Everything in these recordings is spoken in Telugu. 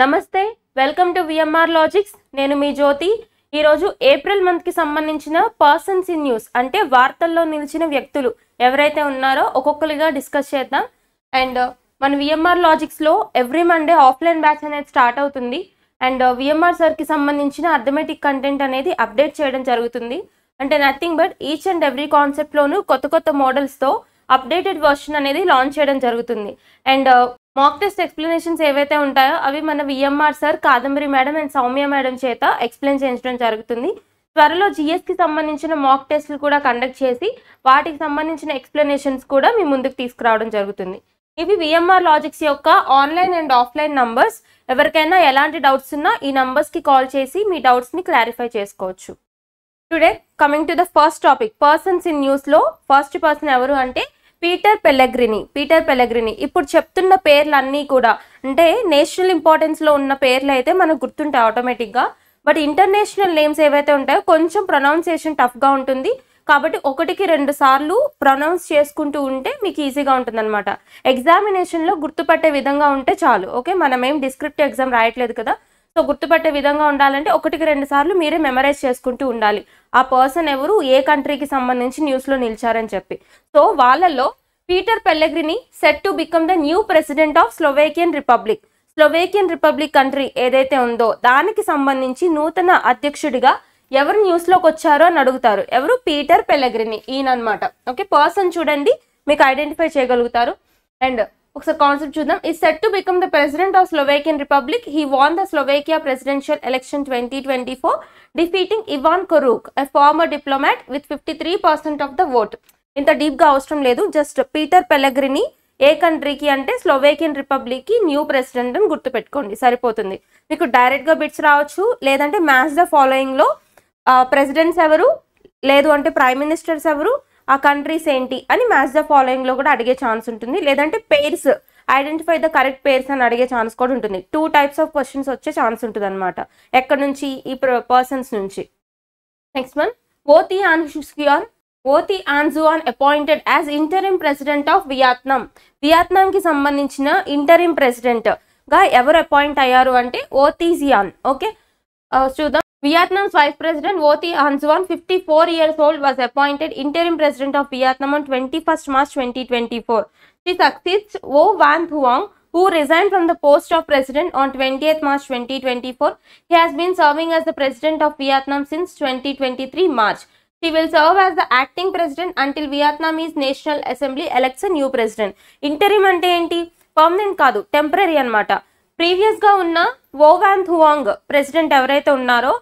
నమస్తే వెల్కమ్ టు విఎంఆర్ లాజిక్స్ నేను మీ జ్యోతి ఈరోజు ఏప్రిల్ మంత్కి సంబంధించిన పర్సన్స్ ఇన్ న్యూస్ అంటే వార్తల్లో నిలిచిన వ్యక్తులు ఎవరైతే ఉన్నారో ఒక్కొక్కరిగా డిస్కస్ చేద్దాం అండ్ మన విఎంఆర్ లాజిక్స్లో ఎవ్రీ మండే ఆఫ్లైన్ బ్యాచ్ అనేది స్టార్ట్ అవుతుంది అండ్ విఎంఆర్ సార్కి సంబంధించిన అథమెటిక్ కంటెంట్ అనేది అప్డేట్ చేయడం జరుగుతుంది అంటే nothing but each and every కాన్సెప్ట్లోనూ కొత్త కొత్త మోడల్స్తో అప్డేటెడ్ వర్షన్ అనేది లాంచ్ చేయడం జరుగుతుంది అండ్ మాక్ టెస్ట్ ఎక్స్ప్లెనేషన్స్ ఏవైతే ఉంటాయో అవి మన VMR sir Kadambari madam and Soumya madam చేత ఎక్స్ప్లెయిన్ చేయించడం జరుగుతుంది త్వరలో జిఎస్కి సంబంధించిన మాక్ టెస్ట్లు కూడా కండక్ట్ చేసి వాటికి సంబంధించిన ఎక్స్ప్లెనేషన్స్ కూడా మీ ముందుకు తీసుకురావడం జరుగుతుంది ఇవి విఎంఆర్ లాజిక్స్ యొక్క ఆన్లైన్ అండ్ ఆఫ్లైన్ నంబర్స్ ఎవరికైనా ఎలాంటి డౌట్స్ ఉన్నా ఈ నంబర్స్కి కాల్ చేసి మీ డౌట్స్ని క్లారిఫై చేసుకోవచ్చు today coming to the first topic persons in న్యూస్లో ఫస్ట్ పర్సన్ ఎవరు అంటే పీటర్ పెలగ్రిని పీటర్ పెలగ్రిని ఇప్పుడు చెప్తున్న పేర్లన్నీ కూడా అంటే నేషనల్ ఇంపార్టెన్స్లో ఉన్న పేర్లు అయితే మనకు గుర్తుంటాయి ఆటోమేటిక్గా బట్ ఇంటర్నేషనల్ నేమ్స్ ఏవైతే ఉంటాయో కొంచెం ప్రొనౌన్సియేషన్ టఫ్గా ఉంటుంది కాబట్టి ఒకటికి రెండు సార్లు ప్రొనౌన్స్ చేసుకుంటూ ఉంటే మీకు ఈజీగా ఉంటుందన్నమాట ఎగ్జామినేషన్లో గుర్తుపట్టే విధంగా ఉంటే చాలు ఓకే మనమేం డిస్క్రిప్టివ్ ఎగ్జామ్ రాయట్లేదు కదా సో గుర్తుపట్టే విధంగా ఉండాలంటే ఒకటికి రెండు సార్లు మీరే మెమరైజ్ చేసుకుంటూ ఉండాలి ఆ పర్సన్ ఎవరు ఏ కంట్రీకి సంబంధించి న్యూస్లో నిలిచారని చెప్పి సో వాళ్ళల్లో Peter Pellegrini set to become the new president of Slovakian republic Slovakian republic country ఏదైతే ఉందో దానికి సంబంధించి నూతన అధ్యక్షుడిగా ఎవరు న్యూస్లోకి వచ్చారో అని అడుగుతారు ఎవరు పీటర్ పెల్లగ్రిని ఈయనమాట ఓకే పర్సన్ చూడండి మీకు ఐడెంటిఫై చేయగలుగుతారు అండ్ ఒకసారి కాన్సెప్ట్ చూద్దాం ఈ set to become the president of Slovakian republic he won the Slovakia presidential election twenty twenty four defeating Ivan Korcok a former diplomat with fifty three percent of the vote ఇంత డీప్గా అవసరం లేదు జస్ట్ పీటర్ పెలగ్రిని ఏ కంట్రీకి అంటే స్లోవేకియన్ కి న్యూ ప్రెసిడెంట్ అని గుర్తుపెట్టుకోండి సరిపోతుంది మీకు డైరెక్ట్గా బిట్స్ రావచ్చు లేదంటే మ్యాథ్స్ ద ఫాలోయింగ్లో ప్రెసిడెంట్స్ ఎవరు లేదు అంటే ప్రైమ్ మినిస్టర్స్ ఎవరు ఆ కంట్రీస్ ఏంటి అని మ్యాచ్ ద ఫాలోయింగ్ లో కూడా అడిగే ఛాన్స్ ఉంటుంది లేదంటే pairs identify the correct pairs అని అడిగే ఛాన్స్ కూడా ఉంటుంది టూ టైప్స్ ఆఫ్ క్వశ్చన్స్ వచ్చే ఛాన్స్ ఉంటుంది అనమాట ఎక్కడి నుంచి ఈ పర్సన్స్ నుంచి నెక్స్ట్ వన్ ఓతి ఆన్ ఓతి ఆన్జువాన్ appointed as interim president of Vietnam కి సంబంధించిన ఇంటరిమ్ ప్రెసిడెంట్ గా ఎవరు అపాయింట్ అయ్యారు అంటే ఓతిజియాన్ ఓకే uh, చూద్దాం Vietnam's vice president Vo Thi Anh Xuan, 54 years old, was appointed interim president of Vietnam on 21st March 2024. She succeeds Vo Van Thuong, who resigned from the post of president on 20th March 2024. He has been serving as the president of Vietnam since 2023 March. She will serve as the acting president until Vietnamese National Assembly elects a new president. Interim అంటే ఏంటి పర్మనెంట్ కాదు టెంపరీ అనమాట ప్రీవియస్గా ఉన్న ఓవాన్ హువాంగ్ ప్రెసిడెంట్ ఎవరైతే ఉన్నారో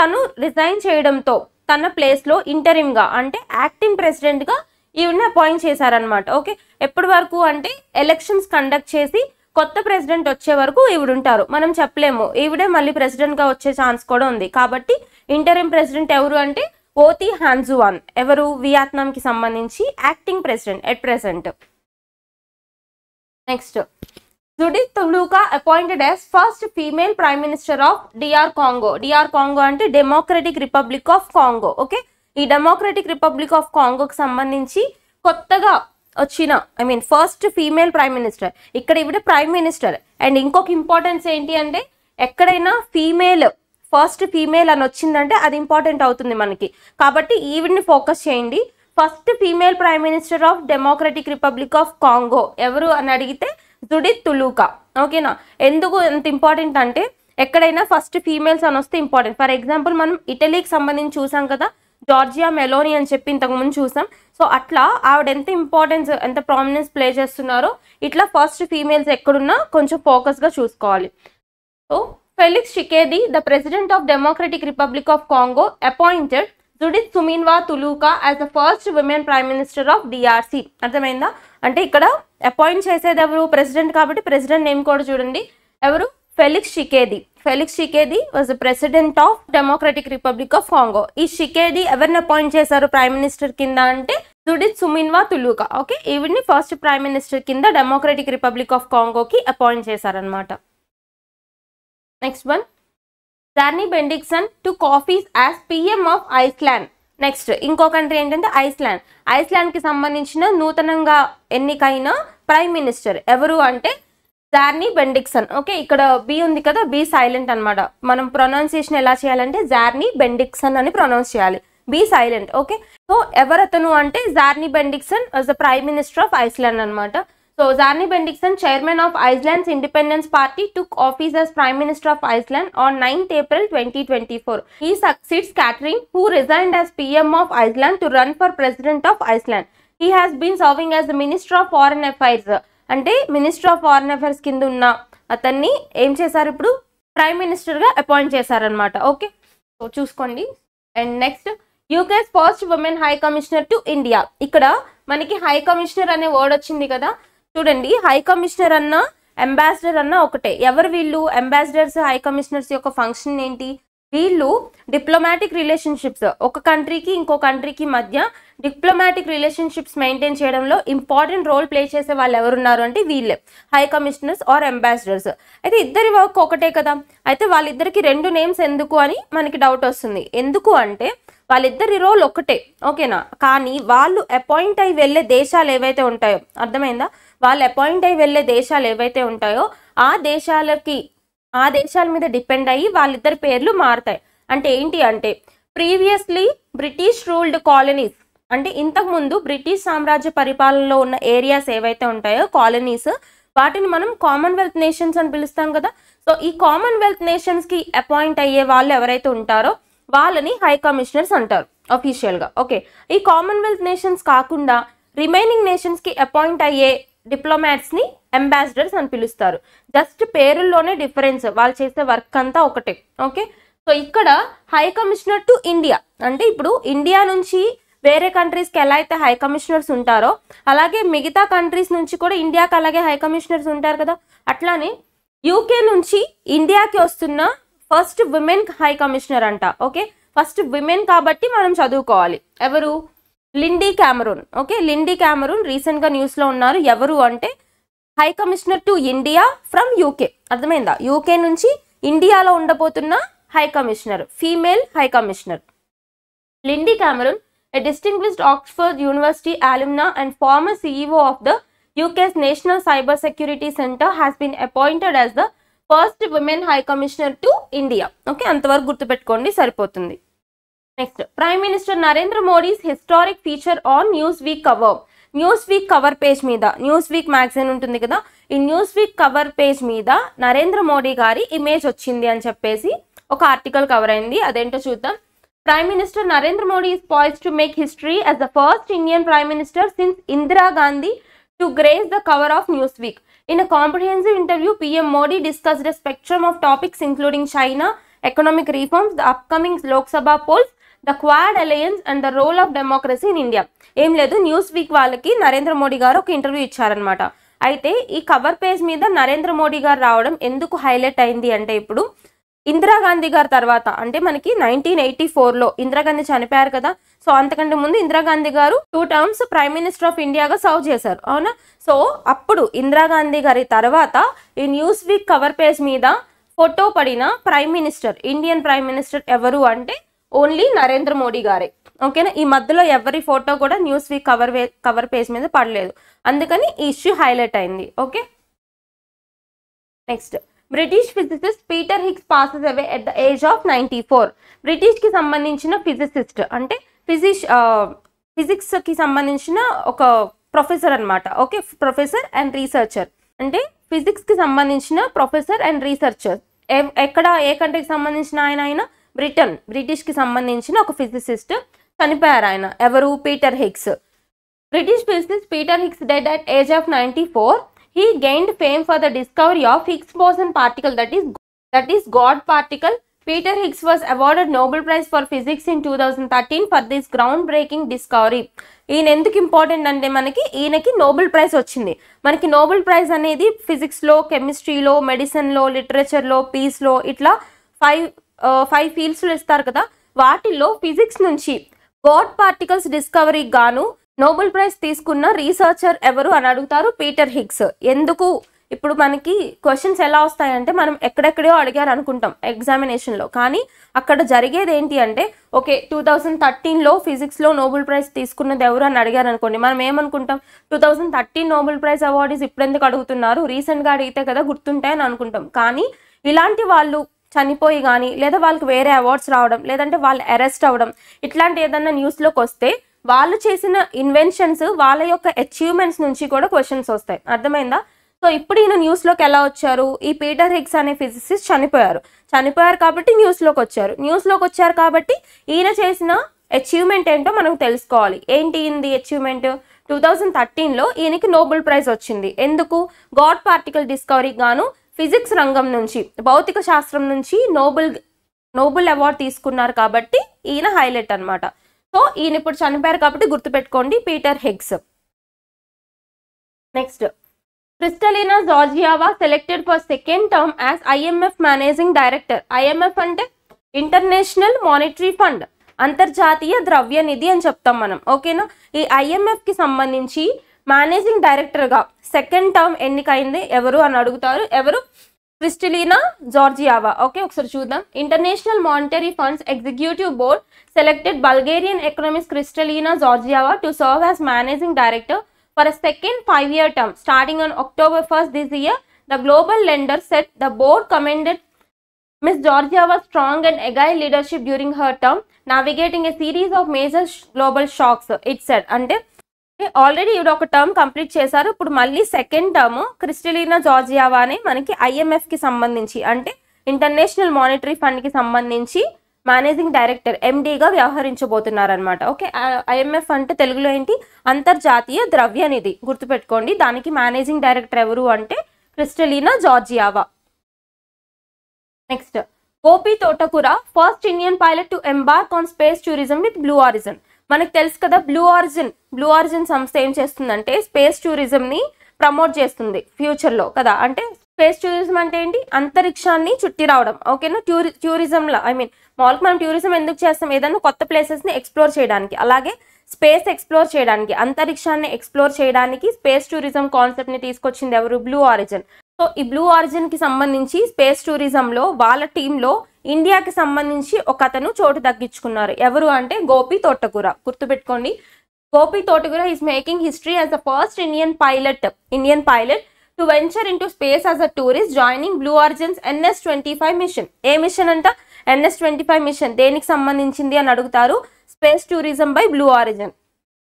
తను రిజైన్ చేయడంతో తన ప్లేస్లో ఇంటరిమ్గా అంటే యాక్టింగ్ ప్రెసిడెంట్గా ఈవిడని అపాయింట్ చేశారనమాట ఓకే ఎప్పటి వరకు అంటే ఎలక్షన్స్ కండక్ట్ చేసి కొత్త ప్రెసిడెంట్ వచ్చే వరకు ఈవిడ ఉంటారు మనం చెప్పలేము ఈవిడే మళ్ళీ ప్రెసిడెంట్గా వచ్చే ఛాన్స్ కూడా ఉంది కాబట్టి ఇంటరిమ్ ప్రెసిడెంట్ ఎవరు అంటే ఓతి హాన్జువాన్ ఎవరు వియత్నాంకి సంబంధించి acting president at present next Judith Tuluka appointed as first female prime minister of DR Congo DR Congo అంటే Democratic Republic of Congo okay ఈ డెమోక్రటిక్ రిపబ్లిక్ ఆఫ్ కాంగోకి సంబంధించి కొత్తగా వచ్చిన I mean first female prime minister ఇక్కడ ఇవిడ ప్రైమ్ మినిస్టర్ అండ్ ఇంకొక ఇంపార్టెన్స్ ఏంటి అంటే ఎక్కడైనా ఫీమేల్ ఫస్ట్ ఫీమేల్ అని వచ్చిందంటే అది ఇంపార్టెంట్ అవుతుంది మనకి కాబట్టి ఈవిడ్ని ఫోకస్ చేయండి first female prime minister of Democratic Republic of Congo ఎవరు అని అడిగితే జుడిత్ తులూకా ఓకేనా ఎందుకు ఎంత ఇంపార్టెంట్ అంటే ఎక్కడైనా ఫస్ట్ ఫీమేల్స్ అని వస్తే ఇంపార్టెంట్ ఫర్ ఎగ్జాంపుల్ మనం ఇటలీకి సంబంధించి చూసాం కదా జార్జియా మెలోని అని చెప్పి ఇంతకుముందు చూసాం సో అట్లా ఆవిడ ఎంత ఇంపార్టెన్స్ ఎంత ప్రామినెన్స్ ప్లే చేస్తున్నారో ఇట్లా ఫస్ట్ ఫీమేల్స్ ఎక్కడున్నా కొంచెం ఫోకస్గా చూసుకోవాలి so Felix Tshisekedi the president of Democratic Republic of Congo appointed Judith Suminwa Tuluka as the first women prime minister of DRC అర్థమైందా అంటే ఇక్కడ అపాయింట్ చేసేది ఎవరు ప్రెసిడెంట్ కాబట్టి ప్రెసిడెంట్ నేమ్ కూడా చూడండి ఎవరు Felix Tshisekedi Felix Tshisekedi was the president of Democratic Republic of Congo ఈ షికేది ఎవరిని అపాయింట్ చేశారు ప్రైమ్ మినిస్టర్ కింద అంటే జుడిత్ సుమిన్వా తులూకా ఓకే ఈవిడ్ని ఫస్ట్ ప్రైమ్ మినిస్టర్ కింద డెమోక్రటిక్ రిపబ్లిక్ ఆఫ్ కాంగోకి అపాయింట్ చేశారనమాట నెక్స్ట్ వన్ రార్నీ బెండిక్సన్ టు office as PM of Iceland next ఇంకో కంట్రీ ఏంటంటే ఐస్లాండ్ ఐస్లాండ్ కి సంబంధించిన నూతనంగా ఎన్నికైన ప్రైమ్ మినిస్టర్ ఎవరు అంటే జార్నీ బెండిక్సన్ ఓకే ఇక్కడ బి ఉంది కదా బి సైలెంట్ అనమాట మనం ప్రొనౌన్సియేషన్ ఎలా చేయాలంటే జార్నీ బెండిక్సన్ అని ప్రొనౌన్స్ చేయాలి బి సైలెంట్ ఓకే సో ఎవరతను అంటే Bjarni Benediktsson as the prime minister of Iceland అనమాట So Zarni Bendikson, chairman of Iceland's independence party, took office as prime minister of Iceland on 9th April 2024. He succeeds Katrin, who resigned as PM of Iceland to run for president of Iceland. He has been serving as the minister of foreign affairs. అంటే మినిస్టర్ ఆఫ్ ఫారిన్ అఫైర్స్ కింద ఉన్న అతన్ని ఏం చేశారు ఇప్పుడు ప్రైమ్ మినిస్టర్గా అపాయింట్ చేశారనమాట ఓకే సో చూసుకోండి and next UK's first women high commissioner to India ఇక్కడ మనకి హై కమిషనర్ అనే వర్డ్ వచ్చింది కదా చూడండి హై కమిషనర్ అన్న అంబాసిడర్ అన్న ఒకటే ఎవరు వీళ్ళు అంబాసిడర్స్ హై కమిషనర్స్ యొక్క ఫంక్షన్ ఏంటి వీళ్ళు డిప్లొమాటిక్ రిలేషన్షిప్స్ ఒక కంట్రీకి ఇంకో కంట్రీకి మధ్య డిప్లొమాటిక్ రిలేషన్షిప్స్ మెయింటైన్ చేయడంలో ఇంపార్టెంట్ రోల్ ప్లే చేసే వాళ్ళు ఎవరున్నారు అంటే వీళ్ళే హై కమిషనర్స్ ఆర్ అంబాసిడర్స్ అయితే ఇద్దరి వర్క్ ఒకటే కదా అయితే వాళ్ళిద్దరికి రెండు నేమ్స్ ఎందుకు అని మనకి డౌట్ వస్తుంది ఎందుకు అంటే వాళ్ళిద్దరి రోల్ ఒకటే ఓకేనా కానీ వాళ్ళు అపాయింట్ అయి వెళ్ళే దేశాలు ఏవైతే ఉంటాయో అర్థమైందా వాళ్ళు అపాయింట్ అయి వెళ్ళే దేశాలు ఏవైతే ఉంటాయో ఆ దేశాలకి ఆ దేశాల మీద డిపెండ్ అయ్యి వాళ్ళిద్దరి పేర్లు మారుతాయి అంటే ఏంటి అంటే ప్రీవియస్లీ బ్రిటిష్ రూల్డ్ కాలనీస్ అంటే ఇంతకుముందు బ్రిటిష్ సామ్రాజ్య పరిపాలనలో ఉన్న ఏరియాస్ ఏవైతే ఉంటాయో కాలనీస్ వాటిని మనం కామన్వెల్త్ నేషన్స్ అని పిలుస్తాం కదా సో ఈ కామన్వెల్త్ నేషన్స్కి అపాయింట్ అయ్యే వాళ్ళు ఎవరైతే ఉంటారో వాళ్ళని హై కమిషనర్స్ అంటారు అఫీషియల్గా ఓకే ఈ కామన్వెల్త్ నేషన్స్ కాకుండా రిమైనింగ్ నేషన్స్కి అపాయింట్ అయ్యే డిప్లొమాట్స్ని అంబాసిడర్స్ అని పిలుస్తారు జస్ట్ పేరుల్లోనే డిఫరెన్స్ వాళ్ళు చేసే వర్క్ అంతా ఒకటే ఓకే సో ఇక్కడ హై కమిషనర్ టు ఇండియా అంటే ఇప్పుడు ఇండియా నుంచి వేరే కంట్రీస్కి ఎలా అయితే హై కమిషనర్స్ ఉంటారో అలాగే మిగతా కంట్రీస్ నుంచి కూడా ఇండియాకి అలాగే హై కమిషనర్స్ ఉంటారు కదా అట్లానే యూకే నుంచి ఇండియాకి వస్తున్న ఫస్ట్ విమెన్ హై కమిషనర్ అంట ఓకే ఫస్ట్ విమెన్ కాబట్టి మనం చదువుకోవాలి ఎవరు Lindy Cameron okay Lindy Cameron రీసెంట్గా న్యూస్లో ఉన్నారు ఎవరు అంటే high commissioner to India from UK అర్థమైందా యూకే నుంచి ఇండియాలో ఉండబోతున్న high commissioner female high commissioner Lindy Cameron a distinguished Oxford University alumna and former CEO of the UK's National Cyber Security Centre has been appointed as the first women high commissioner to India okay అంతవరకు గుర్తుపెట్టుకోండి సరిపోతుంది next prime minister Narendra Modi's historic feature on Newsweek cover Newsweek cover page మీద న్యూస్ వీక్ మ్యాగజైన్ ఉంటుంది కదా ఈ న్యూస్ వీక్ కవర్ పేజ్ మీద నరేంద్ర మోడీ గారి ఇమేజ్ వచ్చింది అని చెప్పేసి ఒక ఆర్టికల్ కవర్ అయింది అదేంటో చూద్దాం prime minister Narendra Modi is poised to make history as the first Indian prime minister since Indira Gandhi to grace the cover of Newsweek in a interview PM Modi discussed spectrum of topics including China economic reforms the upcoming Lok Sabha polls the Quad alliance and the role of democracy in India ఏం లేదు న్యూస్ వీక్ వాళ్ళకి నరేంద్ర మోడీ గారు ఒక ఇంటర్వ్యూ ఇచ్చారనమాట అయితే ఈ కవర్ పేజ్ మీద నరేంద్ర మోడీ గారు రావడం ఎందుకు హైలైట్ అయింది అంటే ఇప్పుడు ఇందిరాగాంధీ గారి తర్వాత అంటే మనకి నైన్టీన్ ఎయిటీ ఫోర్లో ఇందిరాగాంధీ చనిపోయారు కదా సో అంతకంటే ముందు ఇందిరాగాంధీ గారు two terms prime minister of ఇండియాగా సర్వ్ చేశారు అవునా సో అప్పుడు ఇందిరాగాంధీ గారి తర్వాత ఈ న్యూస్ వీక్ కవర్ పేజ్ మీద ఫోటో పడిన prime minister Indian prime minister ఎవరు అంటే ఓన్లీ నరేంద్ర మోడీ గారే ఓకేనా ఈ మధ్యలో ఎవరి ఫోటో కూడా Newsweek cover cover page మీద పడలేదు అందుకని ఈ ఇష్యూ హైలైట్ అయింది okay next British physicist Peter Higgs passes away at the age of ninety four బ్రిటిష్కి సంబంధించిన ఫిజిసిస్ట్ అంటే ఫిజిష్ ఫిజిక్స్కి సంబంధించిన ఒక ప్రొఫెసర్ అనమాట ఓకే ప్రొఫెసర్ అండ్ రీసెర్చర్ అంటే ఫిజిక్స్ కి సంబంధించిన ప్రొఫెసర్ అండ్ రీసెర్చర్ ఎక్కడ ఏ కంట్రీకి సంబంధించిన ఆయన అయినా బ్రిటన్ బ్రిటిష్కి సంబంధించిన ఒక ఫిజిసిస్ట్ చనిపోయారు ఆయన ఎవరు Peter Higgs British physicist Peter Higgs dead at age of ninety four he gained fame for the discovery of Higgs boson particle that is that is God particle Peter Higgs was awarded Nobel prize for physics in two thousand thirteen for this groundbreaking discovery ఈయన ఎందుకు ఇంపార్టెంట్ అంటే మనకి ఈయనకి నోబెల్ ప్రైజ్ వచ్చింది మనకి నోబెల్ ప్రైజ్ అనేది ఫిజిక్స్లో కెమిస్ట్రీలో మెడిసిన్లో లిటరేచర్లో పీస్లో ఇట్లా ఫైవ్ ఫైవ్ ఫీల్డ్స్లో ఇస్తారు కదా వాటిల్లో ఫిజిక్స్ నుంచి గాడ్ పార్టికల్స్ డిస్కవరీ గాను నోబెల్ ప్రైజ్ తీసుకున్న రీసెర్చర్ ఎవరు అని అడుగుతారు పీటర్ హిగ్స్ ఎందుకు ఇప్పుడు మనకి క్వశ్చన్స్ ఎలా వస్తాయంటే మనం ఎక్కడెక్కడో అడిగారు అనుకుంటాం ఎగ్జామినేషన్లో కానీ అక్కడ జరిగేది ఏంటి అంటే ఓకే టూ థౌజండ్ థర్టీన్లో ఫిజిక్స్లో నోబెల్ ప్రైజ్ తీసుకున్నది ఎవరు అని అడిగారు అనుకోండి మనం ఏమనుకుంటాం two thousand thirteen Nobel prize awards ఇప్పుడు ఎందుకు అడుగుతున్నారు రీసెంట్గా అడిగితే కదా గుర్తుంటాయని అనుకుంటాం కానీ ఇలాంటి వాళ్ళు చనిపోయి కానీ లేదా వాళ్ళకి వేరే అవార్డ్స్ రావడం లేదంటే వాళ్ళు అరెస్ట్ అవ్వడం ఇట్లాంటి ఏదన్నా న్యూస్లోకి వస్తే వాళ్ళు చేసిన ఇన్వెన్షన్స్ వాళ్ళ యొక్క అచీవ్మెంట్స్ నుంచి కూడా క్వశ్చన్స్ వస్తాయి అర్థమైందా సో ఇప్పుడు ఈయన న్యూస్లోకి ఎలా వచ్చారు ఈ పీటర్ హిగ్స్ అనే ఫిజిసిస్ట్ చనిపోయారు చనిపోయారు కాబట్టి న్యూస్లోకి వచ్చారు న్యూస్లోకి వచ్చారు కాబట్టి ఈయన చేసిన అచీవ్మెంట్ ఏంటో మనం తెలుసుకోవాలి ఏంటి ఇంది అచీవ్మెంట్ టూ థౌజండ్ థర్టీన్లో ఈయనకి నోబెల్ ప్రైజ్ వచ్చింది ఎందుకు గాడ్ పార్టికల్ డిస్కవరీ గాను ఫిజిక్స్ రంగం నుంచి భౌతిక శాస్త్రం నుంచి నోబెల్ నోబెల్ అవార్డు తీసుకున్నారు కాబట్టి ఈయన హైలైట్ అనమాట సో ఈయన ఇప్పుడు చనిపోయారు కాబట్టి గుర్తుపెట్టుకోండి Peter Higgs next Kristalina Georgieva selected for second term as IMF managing director IMF అంటే ఇంటర్నేషనల్ మానిటరీ ఫండ్ అంతర్జాతీయ ద్రవ్య నిధి అని చెప్తాం మనం ఓకేనా ఈ ఐఎంఎఫ్కి సంబంధించి మేనేజింగ్ డైరెక్టర్గా సెకండ్ టర్మ్ ఎన్నికైంది ఎవరు అని అడుగుతారు ఎవరు క్రిస్టిలీనా జార్జియావా ఓకే ఒకసారి చూద్దాం International Monetary Fund's executive board selected Bulgarian economics Kristalina Georgieva to serve as managing director for a second five year term starting on October first this year the global lender said the board commended Ms Georgieva strong and agile leadership during her term navigating a series of major global shocks it said అంటే ఆల్రెడీ ఇవి ఒక టర్మ్ కంప్లీట్ చేశారు ఇప్పుడు మళ్ళీ సెకండ్ టర్మ్ క్రిస్టలీనా జార్జియావా అని మనకి కి సంబంధించి అంటే ఇంటర్నేషనల్ మానిటరీ ఫండ్ కి సంబంధించి మేనేజింగ్ డైరెక్టర్ ఎండీగా అనమాట ఓకే ఐఎంఎఫ్ అంటే తెలుగులో ఏంటి అంతర్జాతీయ ద్రవ్య నిధి గుర్తుపెట్టుకోండి దానికి మేనేజింగ్ డైరెక్టర్ ఎవరు అంటే క్రిస్టలీనా జార్జియావా next Gopi Thotakura first Indian pilot to embark on space tourism with Blue Origin మనకు తెలుసు కదా బ్లూ ఆరిజిన్ బ్లూ ఆరిజిన్ సంస్థ ఏం చేస్తుందంటే స్పేస్ టూరిజంని ప్రమోట్ చేస్తుంది ఫ్యూచర్లో కదా అంటే స్పేస్ టూరిజం అంటే ఏంటి అంతరిక్షాన్ని చుట్టి రావడం ఓకేనా టూరి టూరిజంలో ఐ మీన్ మామూలుగా మనం టూరిజం ఎందుకు చేస్తాం ఏదైనా కొత్త ప్లేసెస్ని ఎక్స్ప్లోర్ చేయడానికి అలాగే స్పేస్ ఎక్స్ప్లోర్ చేయడానికి అంతరిక్షాన్ని ఎక్స్ప్లోర్ చేయడానికి స్పేస్ టూరిజం కాన్సెప్ట్ని తీసుకొచ్చింది ఎవరు బ్లూ ఆరిజిన్ సో ఈ బ్లూ ఆరిజిన్కి సంబంధించి స్పేస్ టూరిజంలో వాళ్ళ టీంలో ఇండియాకి సంబంధించి ఒక అతను చోటు తగ్గించుకున్నారు ఎవరు అంటే గోపి తోటకూర గుర్తుపెట్టుకోండి Gopi Thotakura is making history as the first Indian pilot Indian pilot to venture into space as a tourist joining Blue Origin's NS twenty five mission a mission అంట ఎన్ఎస్ ట్వంటీ ఫైవ్ మిషన్ దేనికి సంబంధించింది అని అడుగుతారు space tourism by Blue Origin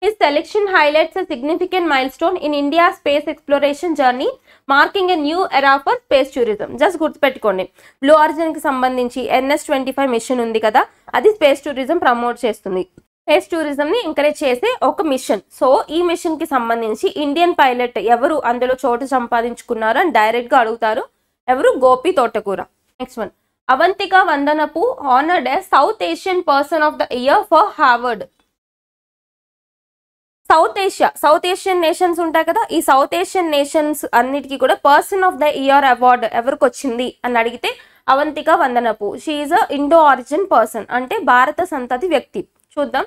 his selection highlights a significant milestone in India space exploration journey marking a new era for space tourism just గుర్తుపెట్టుకోండి బ్లూ ఆరిజిన్ కి సంబంధించి ఎన్ఎస్ ట్వంటీ ఫైవ్ మిషన్ ఉంది కదా అది స్పేస్ టూరిజం ప్రమోట్ చేస్తుంది స్పేస్ టూరిజం ని ఎంకరేజ్ చేసే ఒక మిషన్ సో ఈ మిషన్ కి సంబంధించి ఇండియన్ పైలట్ ఎవరు అందులో చోటు సంపాదించుకున్నారు అని డైరెక్ట్ గా అడుగుతారు ఎవరు Gopi Thotakura next one Avantika Vandanapu honoured South Asian person of the year for Harvard South Asia South Asian nations ఉంటాయి కదా ఈ సౌత్ ఏషియన్ నేషన్స్ అన్నిటికీ కూడా person of the year award ఎవరికి వచ్చింది అని అడిగితే Avantika Vandanapu she is a Indo origin person అంటే భారత సంతతి వ్యక్తి చూద్దాం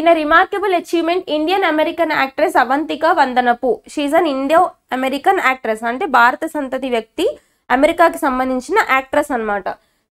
in a remarkable achievement Indian American actress Avantika Vandanapu she is an Indo American actress అంటే భారత సంతతి వ్యక్తి అమెరికాకి సంబంధించిన యాక్ట్రెస్ అనమాట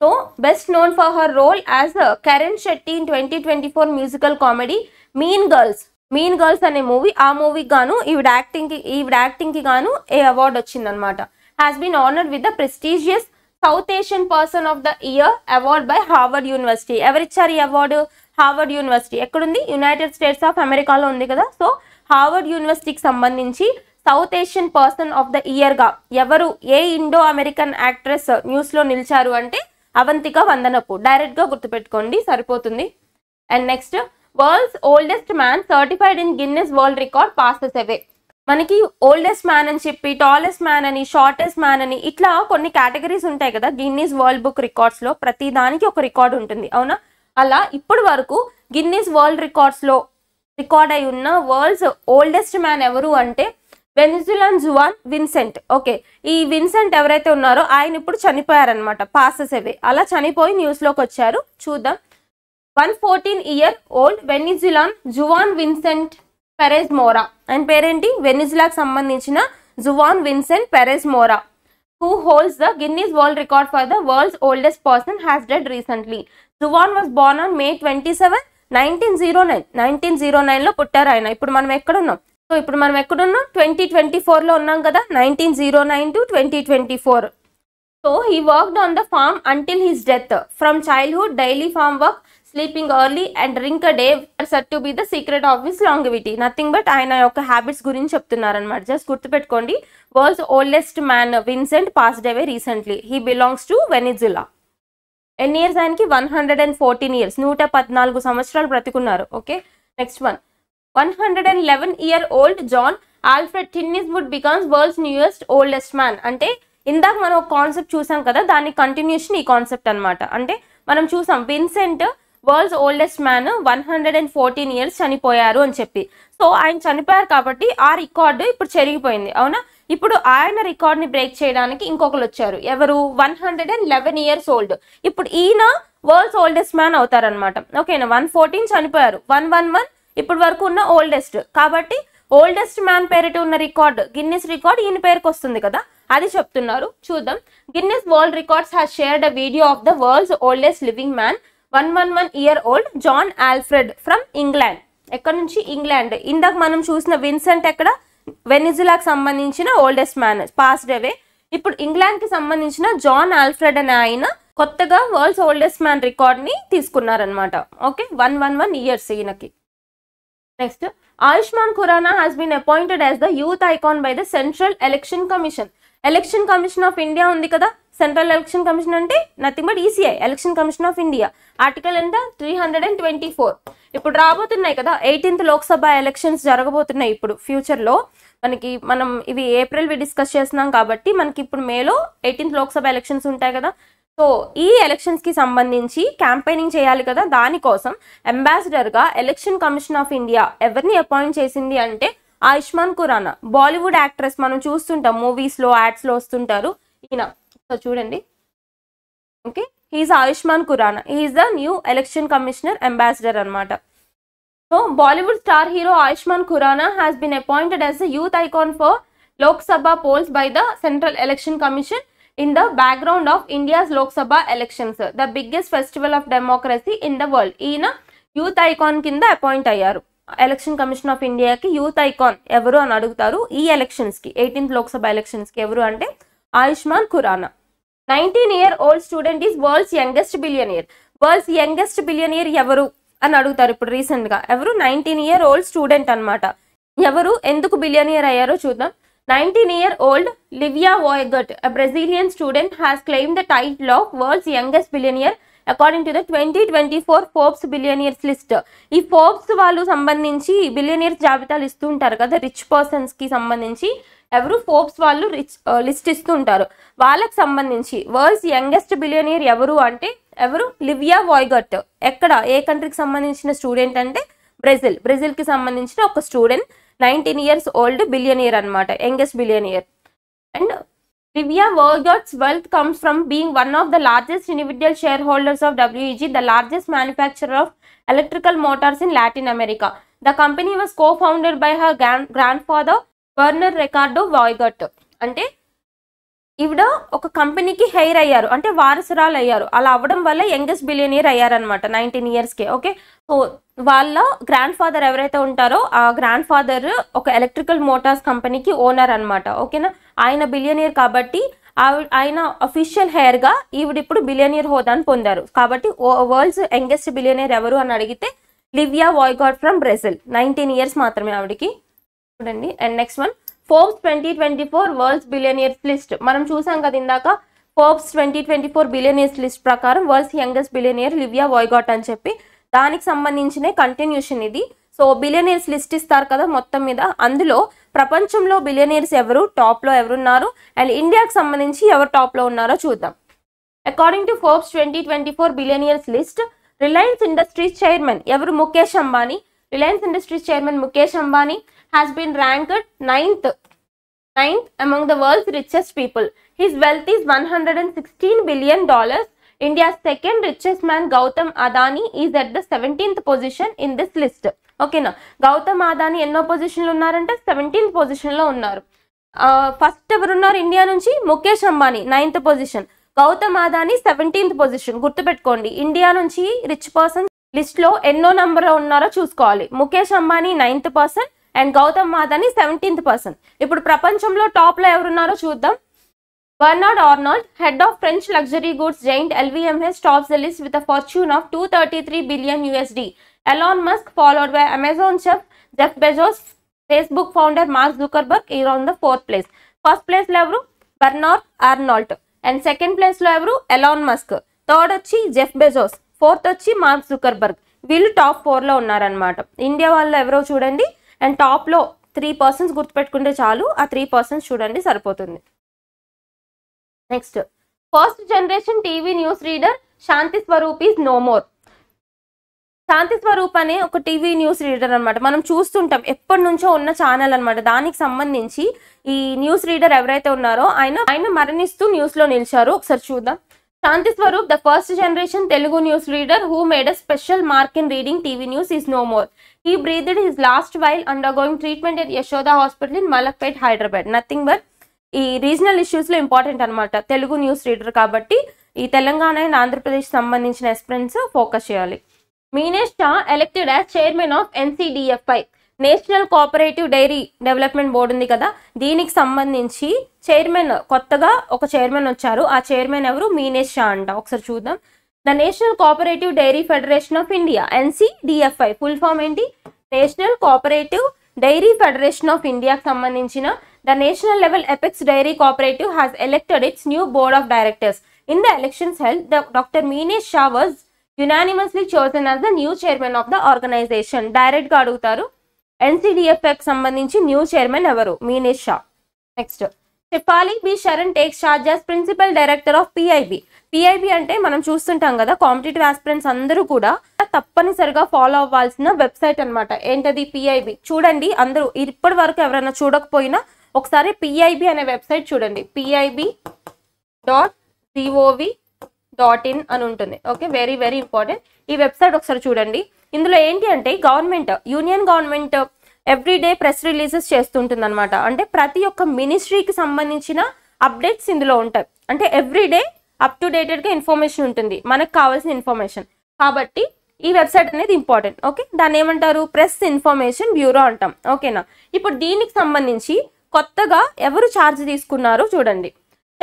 so best known for her role as Karen Shetty in twenty twenty four musical comedy Mean Girls Mean Girls అనే మూవీ ఆ మూవీకి గాను ఈవిడ యాక్టింగ్కి ఈవిడ యాక్టింగ్కి గాను ఏ అవార్డు వచ్చిందనమాట has been honoured with the prestigious South Asian person of the year award by Harvard University ఎవరిచ్చారు ఈ అవార్డు హార్వర్డ్ యూనివర్సిటీ ఎక్కడుంది యునైటెడ్ స్టేట్స్ ఆఫ్ అమెరికాలో ఉంది కదా సో హార్వర్డ్ యూనివర్సిటీకి సంబంధించి South Asian person of the ఇయర్గా ఎవరు ఏ ఇండో అమెరికన్ యాక్ట్రెస్ న్యూస్లో నిలిచారు అంటే అవంతిక వందనపు డైరెక్ట్గా గుర్తుపెట్టుకోండి సరిపోతుంది and next world's oldest man certified in Guinness World Record passes away మనకి ఓల్డెస్ట్ మ్యాన్ అని చెప్పి టాలెస్ట్ మ్యాన్ అని షార్టెస్ట్ మ్యాన్ అని ఇట్లా కొన్ని కేటగిరీస్ ఉంటాయి కదా గిన్నీస్ వరల్డ్ బుక్ రికార్డ్స్లో ప్రతి దానికి ఒక రికార్డ్ ఉంటుంది అవునా అలా ఇప్పటి వరకు గిన్నీస్ వరల్డ్ రికార్డ్స్లో రికార్డ్ అయి ఉన్న వరల్డ్స్ ఓల్డెస్ట్ మ్యాన్ ఎవరు అంటే వెనిజులన్ జువాన్ విన్సెంట్ ఓకే ఈ విన్సెంట్ ఎవరైతే ఉన్నారో ఆయన ఇప్పుడు చనిపోయారనమాట పాసెస్ అవే అలా చనిపోయి న్యూస్లోకి వచ్చారు చూద్దాం one fourteen year old Venezuelan Juan Vincent Perez Mora ఆయన పేరేంటి వెనిజులాకు సంబంధించిన Juan Vincent Perez Mora who holds the Guinness World Record for the world's oldest person has dead recently Juan was born on May twenty seven nineteen zero nine nineteen zero నైన్లో పుట్టారు ఆయన ఇప్పుడు మనం ఎక్కడున్నాం సో ఇప్పుడు మనం ఎక్కడున్నాం ట్వంటీ ట్వంటీ ఫోర్లో ఉన్నాం కదా nineteen zero nine to twenty twenty four so he worked on the farm until his death from childhood daily farm work sleeping early and drink day set to be the secret of his longevity nothing but ఆయన యొక్క హ్యాబిట్స్ గురించి చెప్తున్నారనమాట జస్ట్ గుర్తుపెట్టుకోండి world's oldest man Vincent passed away recently he belongs to Venezuela ఎన్ని ఇయర్స్ ఆయనకి one hundred and fourteen years నూట పద్నాలుగు సంవత్సరాలు బ్రతికున్నారు okay next one one hundred and eleven year old John Alfred Tinniswood becomes world's newest oldest man అంటే ఇందాక మనం ఒక కాన్సెప్ట్ చూసాం కదా దాని కంటిన్యూషన్ ఈ కాన్సెప్ట్ అనమాట అంటే మనం చూసాం Vincent world's oldest man one hundred and fourteen years చనిపోయారు అని చెప్పి సో ఆయన చనిపోయారు కాబట్టి ఆ రికార్డు ఇప్పుడు చెరిగిపోయింది అవునా ఇప్పుడు ఆయన రికార్డ్ని బ్రేక్ చేయడానికి ఇంకొకరు వచ్చారు ఎవరు one hundred and eleven years old ఇప్పుడు ఈయన వరల్డ్స్ ఓల్డెస్ట్ మ్యాన్ అవుతారనమాట ఓకేనా వన్ ఫోర్టీన్ చనిపోయారు వన్ వన్ వన్ ఇప్పటి వరకు ఉన్న ఓల్డెస్ట్ కాబట్టి ఓల్డెస్ట్ మ్యాన్ పేరిట ఉన్న రికార్డ్ గిన్నెస్ రికార్డ్ ఈయన పేరుకు వస్తుంది కదా అది చెప్తున్నారు చూద్దాం Guinness world records has shared a video of the world's oldest living man one one one year old John Alfred from England ఎక్కడ నుంచి ఇంగ్లాండ్ ఇందాక మనం చూసిన విన్సెంట్ ఎక్కడ వెనిజులాకి సంబంధించిన ఓల్డెస్ట్ మ్యాన్ పాస్డ్ అవే ఇప్పుడు ఇంగ్లాండ్కి సంబంధించిన జాన్ ఆల్ఫ్రెడ్ అనే ఆయన కొత్తగా వరల్డ్స్ ఓల్డెస్ట్ మ్యాన్ రికార్డ్ని తీసుకున్నారనమాట okay one one one years ఈయనకి next Ayushmann Khurrana has been appointed as the youth icon by the central election commission election commission of India ఉంది కదా సెంట్రల్ ఎలక్షన్ కమిషన్ అంటే nothing but ECI election commission of India article ఎంత three hundred and twenty four ఇప్పుడు రాబోతున్నాయి కదా ఎయిటీన్త్ లోక్సభ ఎలక్షన్స్ జరగబోతున్నాయి ఇప్పుడు ఫ్యూచర్లో మనకి మనం ఇవి ఏప్రిల్వి డిస్కస్ చేస్తున్నాం కాబట్టి మనకి ఇప్పుడు మేలో ఎయిటీన్త్ లోక్సభ ఎలక్షన్స్ ఉంటాయి కదా సో ఈ ఎలక్షన్స్కి సంబంధించి క్యాంపెయినింగ్ చేయాలి కదా దానికోసం అంబాసిడర్గా ఎలక్షన్ కమిషన్ ఆఫ్ ఇండియా ఎవరిని అపాయింట్ చేసింది అంటే ఆయుష్మాన్ ఖురానా బాలీవుడ్ యాక్ట్రెస్ మనం చూస్తుంటాం మూవీస్లో యాడ్స్లో వస్తుంటారు ఈయన సో చూడండి okay he is Ayushmann Khurrana he is the new election commissioner ambassador అనమాట so Bollywood star hero Ayushmann Khurrana has been appointed as the youth icon for Lok Sabha polls by the central election commission in the background of India's Lok Sabha elections the biggest festival of democracy in the world ఈయన యూత్ ఐకాన్ కింద అపాయింట్ అయ్యారు ఎలక్షన్ కమిషన్ ఆఫ్ ఇండియాకి యూత్ ఐకాన్ ఎవరు అని అడుగుతారు ఈ ఎలక్షన్స్కి ఎయిటీన్త్ లోక్సభ ఎలక్షన్స్కి ఎవరు అంటే Ayushmann Khurrana nineteen year old student is world's youngest billionaire world's youngest billionaire ఎవరు అని అడుగుతారు ఇప్పుడు రీసెంట్ గా ఎవరు నైన్టీన్ ఇయర్ ఓల్డ్ స్టూడెంట్ అనమాట ఎవరు ఎందుకు బిలియనియర్ అయ్యారో చూద్దాం nineteen year old Livia Voigt Brazilian student has claimed the title of world's youngest billionaire according to the twenty twenty four Forbes billionaires list ఈ ఫోర్బ్స్ వాళ్ళు సంబంధించి బిలియనియర్స్ జాబితాలు ఇస్తుంటారు కదా రిచ్ పర్సన్స్ కి సంబంధించి ఎవరు ఫోర్బ్స్ వాళ్ళు రిచ్ లిస్ట్ ఇస్తూ ఉంటారు వాళ్ళకి సంబంధించి వరల్డ్స్ యంగెస్ట్ బిలియనియర్ ఎవరు అంటే ఎవరు లివియా వాయిగట్ ఎక్కడ ఏ కంట్రీకి సంబంధించిన స్టూడెంట్ అంటే బ్రెజిల్ బ్రెజిల్కి సంబంధించిన ఒక student nineteen years old billionaire అనమాట youngest billionaire and Livia Voigt's wealth comes from being one of the largest individual shareholders of WEG the largest manufacturer of electrical motors in Latin America the company was co founded by her grandfather Werner Ricardo Voigt అంటే ఈవిడ ఒక కంపెనీకి హెయిర్ అయ్యారు అంటే వారసురాలు అయ్యారు అలా అవ్వడం వల్ల యంగెస్ట్ బిలియనియర్ అయ్యారనమాట నైన్టీన్ ఇయర్స్కే ఓకే సో వాళ్ళ గ్రాండ్ ఫాదర్ ఎవరైతే ఉంటారో ఆ గ్రాండ్ ఫాదర్ ఒక ఎలక్ట్రికల్ మోటార్స్ కంపెనీకి ఓనర్ అనమాట ఓకేనా ఆయన బిలియనియర్ కాబట్టి ఆవిడ ఆయన అఫీషియల్ హెయిర్గా ఈవిడ ఇప్పుడు బిలియనియర్ హోదాని పొందారు కాబట్టి వరల్డ్స్ యంగెస్ట్ బిలియనియర్ ఎవరు అని అడిగితే Livia Voigt from Brazil nineteen years మాత్రమే ఆవిడకి చూడండి and next one Forbes twenty twenty four world's billionaires list మనం చూసాం కదా ఇందాక Forbes twenty twenty four billionaires list ప్రకారం world's youngest billionaire Livia Voigt అని చెప్పి దానికి సంబంధించిన కంటిన్యూషన్ ఇది సో బిలియనియర్స్ లిస్ట్ ఇస్తారు కదా మొత్తం మీద అందులో ప్రపంచంలో బిలియనియర్స్ ఎవరు టాప్లో ఎవరున్నారు అండ్ ఇండియాకి సంబంధించి ఎవరు టాప్లో ఉన్నారో చూద్దాం according to Forbes twenty twenty four billionaires list Reliance Industries chairman ఎవరు Mukesh Ambani Reliance Industries chairman Mukesh Ambani ranked ninth been ranked ninth, ninth among the world's richest one hundred and sixteen billion dollars India second richest man Gautam Adani is at the seventeenth position in this list ఓకేనా గౌతమ్ అదాని ఎన్నో పొజిషన్లు ఉన్నారంటే సెవెంటీన్త్ పొజిషన్లో ఉన్నారు ఫస్ట్ ఎవరున్నారు ఇండియా నుంచి Mukesh Ambani ninth position Gautam Adani seventeenth position గుర్తుపెట్టుకోండి ఇండియా నుంచి రిచ్ పర్సన్ లిస్ట్లో ఎన్నో నంబర్ ఉన్నారో చూసుకోవాలి Mukesh Ambani ninth person and Gautam Adani seventeenth person ఇప్పుడు ప్రపంచంలో టాప్లో ఎవరున్నారో చూద్దాం Bernard Arnault head of French luxury goods giant LVMH top సెలిస్ with a fortune of two thirty three billion USD Elon Musk followed by Amazon chief Jeff Bezos Facebook founder Mark Zuckerberg ఈ on the fourth place first ప్లేస్లో ఎవరు బర్నాడ్ ఆర్నాల్ట్ అండ్ సెకండ్ ప్లేస్లో ఎవరు ఎలాన్ మస్క్ థర్డ్ వచ్చి జెఫ్ బెజోస్ ఫోర్త్ వచ్చి మార్క్ జుకర్బర్గ్ వీళ్ళు టాప్ ఫోర్లో ఉన్నారనమాట ఇండియా వాళ్ళు ఎవరో చూడండి అండ్ టాప్లో త్రీ పర్సన్స్ గుర్తుపెట్టుకుంటే చాలు ఆ త్రీ పర్సన్స్ చూడండి సరిపోతుంది next first generation TV news reader Shanti Swaroop is no more Shanti Swaroop అనే ఒక టీవీ న్యూస్ రీడర్ అనమాట మనం చూస్తుంటాం ఎప్పటి నుంచో ఉన్న ఛానల్ అనమాట దానికి సంబంధించి ఈ న్యూస్ రీడర్ ఎవరైతే ఉన్నారో ఆయన ఆయన మరణిస్తూ న్యూస్లో నిలిచారు ఒకసారి చూద్దాం Shanti Swaroop the first generation Telugu news reader who made a special mark in reading TV news is no more He breathed his last while undergoing treatment at Yashoda Hospital in Malakpet, Hyderabad. Nothing but ఈ రీజనల్ ఇష్యూస్లో ఇంపార్టెంట్ అనమాట తెలుగు న్యూస్ రీడర్ కాబట్టి ఈ తెలంగాణ అండ్ ఆంధ్రప్రదేశ్ సంబంధించిన ఎస్పెన్స్ ఫోకస్ చేయాలి Meenesh Shah elected as chairman of NCDFI national cooperative dairy development board ఉంది కదా దీనికి సంబంధించి చైర్మన్ కొత్తగా ఒక చైర్మన్ వచ్చారు ఆ చైర్మన్ ఎవరు మీనేష్ షా అంట ఒకసారి చూద్దాం the national cooperative dairy federation of India NCDFI full form ఏంటి national cooperative dairy federation of ఇండియాకి సంబంధించిన the national level apex dairy cooperative has elected its new board of directors in the elections held the doctor Meenesh Shah was unanimously chosen as the new chairman of the organisation డైరెక్ట్గా అడుగుతారు ఎన్సిడిఎఫ్ఐకి సంబంధించి న్యూ చైర్మన్ ఎవరు Meenesh Shah next Shefali B Sharan take charge as principal director of PIB PIB అంటే మనం చూస్తుంటాం కదా కాంపిటేటివ్ ఆస్పిరెంట్స్ అందరూ కూడా తప్పనిసరిగా ఫాలో అవ్వాల్సిన వెబ్సైట్ అనమాట ఏంటది పిఐబి చూడండి అందరూ ఇప్పటి వరకు ఎవరైనా చూడకపోయినా ఒకసారి పిఐబి అనే వెబ్సైట్ చూడండి PIB dot gov dot in అని ఉంటుంది ఓకే వెరీ వెరీ ఇంపార్టెంట్ ఈ వెబ్సైట్ ఒకసారి చూడండి ఇందులో ఏంటి అంటే government union government everyday press releases చేస్తుంటుంది అనమాట అంటే ప్రతి ఒక్క మినిస్ట్రీకి సంబంధించిన అప్డేట్స్ ఇందులో ఉంటాయి అంటే ఎవ్రీడే అప్ టు డేటెడ్గా ఇన్ఫర్మేషన్ ఉంటుంది మనకు కావాల్సిన ఇన్ఫర్మేషన్ కాబట్టి ఈ వెబ్సైట్ అనేది ఇంపార్టెంట్ ఓకే దాన్ని ఏమంటారు ప్రెస్ ఇన్ఫర్మేషన్ బ్యూరో అంటాం ఓకేనా ఇప్పుడు దీనికి సంబంధించి కొత్తగా ఎవరు ఛార్జ్ తీసుకున్నారో చూడండి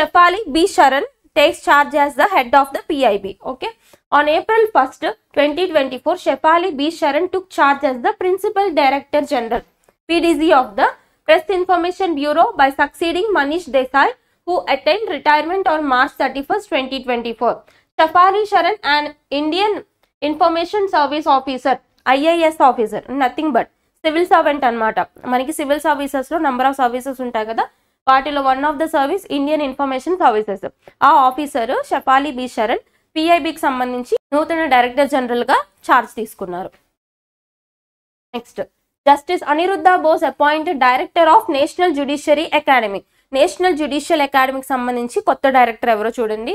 చెప్పాలి B Sharan takes charge as the head of the PIB okay On April 1st, 2024, Shefali B. Sharan took charge as the Principal Director General, PDG of the Press Information Bureau by succeeding Manish Desai, who attained retirement on March 31st, 2024. Shefali Sharan, an Indian Information Service Officer, IAS officer nothing but civil servant అనమాట మనకి సివిల్ సర్వీసెస్లో నెంబర్ ఆఫ్ సర్వీసెస్ ఉంటాయి కదా వాటిలో one of the service Indian information services ఆ ఆఫీసర్ షపాలి బి శరణ్ పిఐబికి సంబంధించి నూతన డైరెక్టర్ జనరల్గా ఛార్జ్ తీసుకున్నారు next justice Aniruddha Bose appointed director of national judiciary academy national judicial అకాడమీకి సంబంధించి కొత్త డైరెక్టర్ ఎవరో చూడండి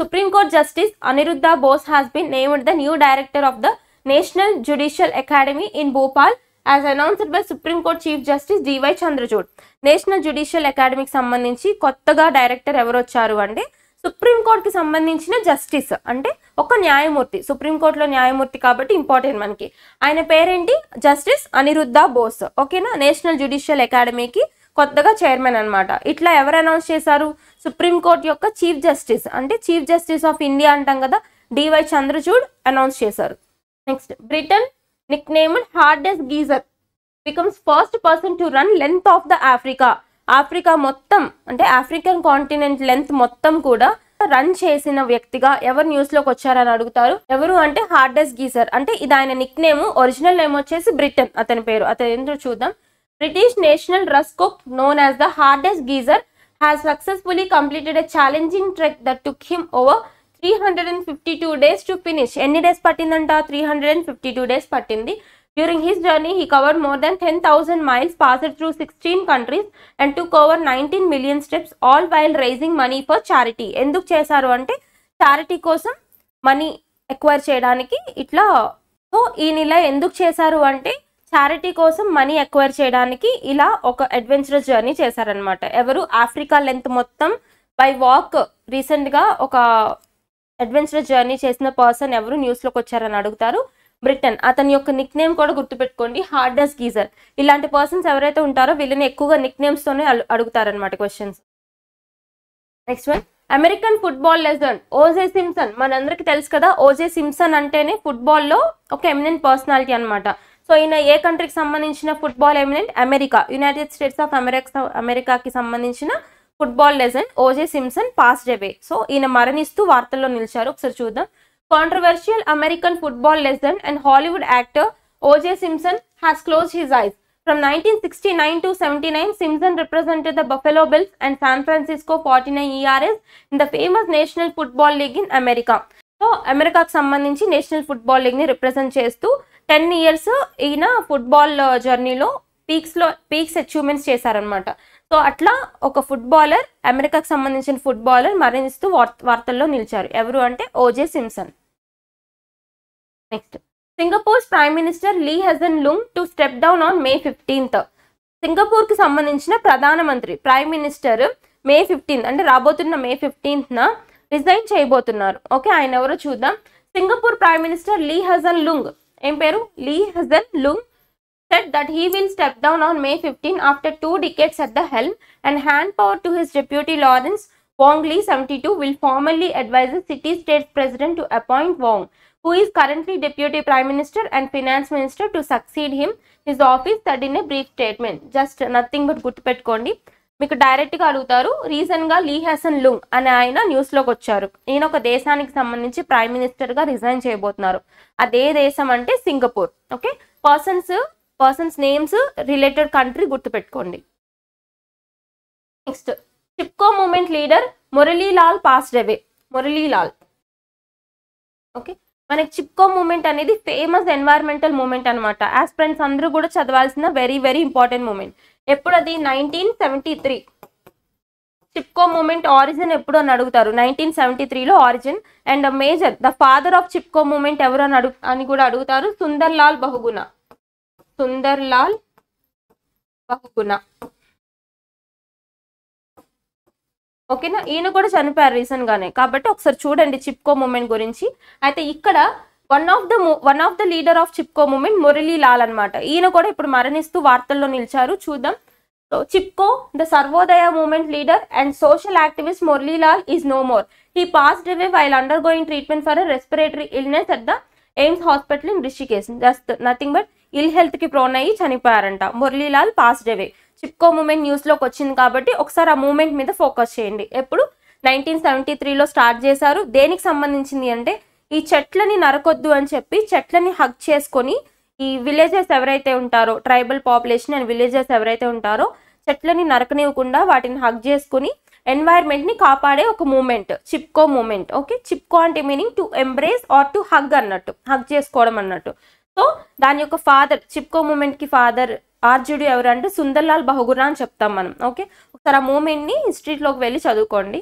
supreme court justice Aniruddha Bose has been named the new director of the national judicial academy in Bhopal as announced by supreme court chief justice DY Chandrachud national judicial అకాడమీకి సంబంధించి కొత్తగా డైరెక్టర్ ఎవరు వచ్చారు అంటే సుప్రీంకోర్టుకి సంబంధించిన జస్టిస్ అంటే ఒక న్యాయమూర్తి సుప్రీంకోర్టులో న్యాయమూర్తి కాబట్టి ఇంపార్టెంట్ మనకి ఆయన పేరేంటి జస్టిస్ అనిరుద్ధ బోస్ ఓకేనా నేషనల్ జ్యుడిషియల్ అకాడమీకి కొత్తగా చైర్మన్ అనమాట ఇట్లా ఎవరు అనౌన్స్ చేశారు సుప్రీంకోర్టు యొక్క చీఫ్ జస్టిస్ అంటే చీఫ్ జస్టిస్ ఆఫ్ ఇండియా అంటాం కదా డివై చంద్రచూడ్ అనౌన్స్ చేశారు next Britain nickname hardest geezer becomes first person to run length of the Africa Africa మొత్తం అంటే ఆఫ్రికన్ కాంటినెంట్ లెంత్ మొత్తం కూడా రన్ చేసిన వ్యక్తిగా ఎవరు న్యూస్ లోకి వచ్చారని అడుగుతారు ఎవరు అంటే హార్డెస్ గీసర్ అంటే ఇది ఆయన నిక్ నేమ్ ఒరిజినల్ నేమ్ వచ్చేసి బ్రిటన్ అతని పేరు అతని ఎందుకు చూద్దాం British national Russ Cook known as the hardest geezer has successfully completed a challenging trek that took him over three hundred and fifty two days to finish ఎన్ని డేస్ పట్టిందంట three hundred and fifty two days పట్టింది During journey journey, he more than ten 10,000 miles passed through sixteen countries and to cover nineteen million steps all while raising money for charity ఎందుకు చేశారు అంటే చారిటీ కోసం మనీ ఎక్వైర్ చేయడానికి ఇట్లా సో ఈయన ఇలా ఎందుకు చేశారు అంటే చారిటీ కోసం మనీ ఎక్వైర్ చేయడానికి ఇలా ఒక అడ్వెంచరస్ జర్నీ చేశారనమాట ఎవరు ఆఫ్రికా లెంత్ మొత్తం బై వాక్ రీసెంట్గా ఒక అడ్వెంచరస్ జర్నీ చేసిన పర్సన్ ఎవరు న్యూస్లోకి వచ్చారని అడుగుతారు బ్రిటన్ అతని యొక్క నిక్ నేమ్ కూడా గుర్తుపెట్టుకోండి హార్డెస్ గీజర్ ఇలాంటి పర్సన్స్ ఎవరైతే ఉంటారో వీళ్ళని ఎక్కువగా నిక్ నేమ్స్తోనే అడుగుతారనమాట questions next one American football legend OJ Simpson మనందరికి తెలుసు కదా ఓజే సిమ్సన్ అంటేనే ఫుట్బాల్లో ఒక ఎమినెంట్ పర్సనాలిటీ అనమాట సో ఈయన ఏ కంట్రీకి సంబంధించిన football eminent America United States of America అమెరికాకి సంబంధించిన football legend OJ Simpson passed away so ఈయన మరణిస్తూ వార్తల్లో నిలిచారు ఒకసారి చూద్దాం controversial American football legend and Hollywood actor OJ Simpson has close his eyes from nineteen sixty nine to seventy nine Simpson represented the Buffalo Bills and San Francisco forty nine ers in the famous national football league in America so అమెరికాకు సంబంధించి నేషనల్ ఫుట్బాల్ లీగ్ ని రిప్రజెంట్ చేస్తూ టెన్ ఇయర్స్ ఈయన ఫుట్బాల్ జర్నీలో పీక్స్ లో పీక్స్ అచీవ్మెంట్స్ చేశారనమాట సో అట్లా ఒక ఫుట్బాలర్ అమెరికాకు సంబంధించిన ఫుట్బాలర్ మరణిస్తూ వార్తల్లో నిలిచారు ఎవరు అంటే OJ Simpson next Singapore's prime minister Lee Hsien Loong to step down on May fifteenth సింగపూర్కి సంబంధించిన ప్రధానమంత్రి ప్రైమ్ మినిస్టర్ మే ఫిఫ్టీన్త్ అంటే రాబోతున్న మే ఫిఫ్టీన్త్న రిజైన్ చేయబోతున్నారు ఓకే ఆయన ఎవరో చూద్దాం Singapore prime minister Lee Hsien Loong ఏం పేరు Lee Hsien Loong said that he will step down on May 15 after two decades at the helm and hand power to his deputy Lawrence Wong Lee 72 will formally advise the city-state president to appoint Wong, who is currently deputy prime minister and finance minister to succeed him. His office said in a brief statement. Just nothing but good pet kondi. మీకు డైరెక్ట్గా అడుగుతారు రీసెంట్గా లీ హెసన్ లుంగ్ అని ఆయన న్యూస్లోకి వచ్చారు ఈయన ఒక దేశానికి సంబంధించి ప్రైమ్ మినిస్టర్గా రిజైన్ చేయబోతున్నారు అదే దేశం అంటే Singapore okay persons persons names related country గుర్తుపెట్టుకోండి next Chipko movement leader Muralilal passed away Muralilal okay మనకి చిప్కో మూమెంట్ అనేది ఫేమస్ ఎన్వైర్మెంటల్ మూమెంట్ అనమాట ఆస్పిరెంట్స్ అందరూ కూడా చదవాల్సిన వెరీ వెరీ ఇంపార్టెంట్ మూమెంట్ ఎప్పుడు అది nineteen seventy three Chipko movement origin ఎప్పుడు అని అడుగుతారు నైన్టీన్ సెవెంటీ త్రీలో origin and major the father of Chipko movement ఎవరు అని అడుగు అని కూడా అడుగుతారు సుందర్లాల్ బహుగుణ సుందర్లాల్ బహుగుణ ఓకేనా ఈయన కూడా చనిపోయారు గానే కాబట్టి ఒకసారి చూడండి చిప్కో మూమెంట్ గురించి అయితే ఇక్కడ one of the one of the leader of Chipko movement Murali Lal అనమాట ఈయన కూడా ఇప్పుడు మరణిస్తూ వార్తల్లో నిలిచారు చూద్దాం so Chipko the Sarvodaya movement leader and social activist Murali Lal is no more he passed away while undergoing treatment for respiratory illness at the AIIMS hospital in Rishikesh just nothing but ill హెల్త్కి ప్రోన్ అయ్యి చనిపోయారంట Muralilal passed away Chipko movement న్యూస్లోకి వచ్చింది కాబట్టి ఒకసారి ఆ మూమెంట్ మీద ఫోకస్ చేయండి ఎప్పుడు నైన్టీన్ సెవెంటీ త్రీలో స్టార్ట్ చేశారు దేనికి సంబంధించింది అంటే ఈ చెట్లని నరకొద్దు అని చెప్పి చెట్లని హక్ చేసుకొని ఈ విలేజెస్ ఎవరైతే ఉంటారో ట్రైబల్ పాపులేషన్ అండ్ విలేజెస్ ఎవరైతే ఉంటారో చెట్లని నరకనివ్వకుండా వాటిని హక్ చేసుకుని ఎన్వైర్న్మెంట్ని కాపాడే ఒక movement Chipko movement okay Chipko అంటే meaning to embrace or to hug అన్నట్టు హగ్ చేసుకోవడం అన్నట్టు సో దాని యొక్క ఫాదర్ చిప్కో మూమెంట్ కి ఫాదర్ ఆర్జుడు ఎవరంటే సుందర్లాల్ బహుగుణ అని చెప్తాం మనం ఓకే ఒకసారి ఆ స్ట్రీట్ లోకి వెళ్ళి చదువుకోండి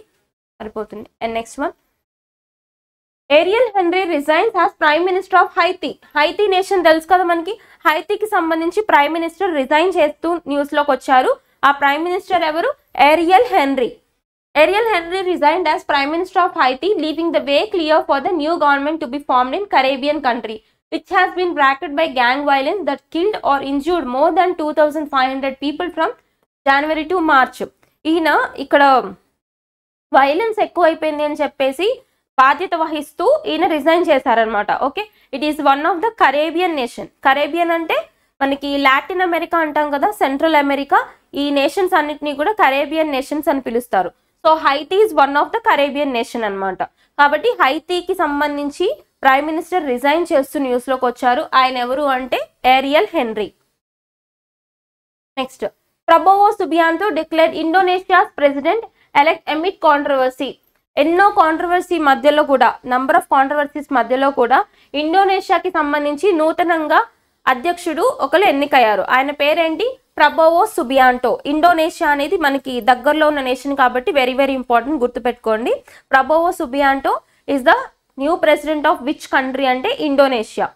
సరిపోతుంది and next one Ariel Henry resigns as prime minister of Haiti Haiti nation తెలుసు కదా మనకి హైతీకి సంబంధించి ప్రైమ్ మినిస్టర్ రిజైన్ చేస్తూ న్యూస్లోకి వచ్చారు ఆ ప్రైమ్ మినిస్టర్ ఎవరు Ariel Henry Ariel Henry resign as prime minister of Haiti leaving the way clear for the new government to be formed in Caribbean country which has been bracketed by gang violence that killed or injured more than 2500 people from January to March ఈయన ఇక్కడ వైలెన్స్ ఎక్కువైపోయింది అని చెప్పేసి బాధ్యత వహిస్తూ ఈయన రిజైన్ చేశారనమాట okay it is one of the Caribbean nation Caribbean అంటే మనకి లాటిన్ అమెరికా అంటాం కదా సెంట్రల్ అమెరికా ఈ నేషన్స్ అన్నిటినీ కూడా కరేబియన్ నేషన్స్ అని పిలుస్తారు so Haiti is one of the Caribbean nation అనమాట కాబట్టి హైతీకి సంబంధించి ప్రైమ్ మినిస్టర్ రిజైన్ చేస్తూ న్యూస్లోకి వచ్చారు ఆయన ఎవరు అంటే Ariel Henry next Prabowo Subianto declare Indonesia president elect amid controversy ఎన్నో కాంట్రవర్సీ మధ్యలో కూడా నంబర్ ఆఫ్ కాంట్రవర్సీస్ మధ్యలో కూడా ఇండోనేషియాకి సంబంధించి నూతనంగా అధ్యక్షుడు ఒకరు ఎన్నికయ్యారు ఆయన పేరేంటి ప్రభోవో సుబియాంటో ఇండోనేషియా అనేది మనకి దగ్గరలో ఉన్న నేషన్ కాబట్టి వెరీ వెరీ ఇంపార్టెంట్ గుర్తుపెట్టుకోండి Prabowo Subianto is the new president of which country and Indonesia.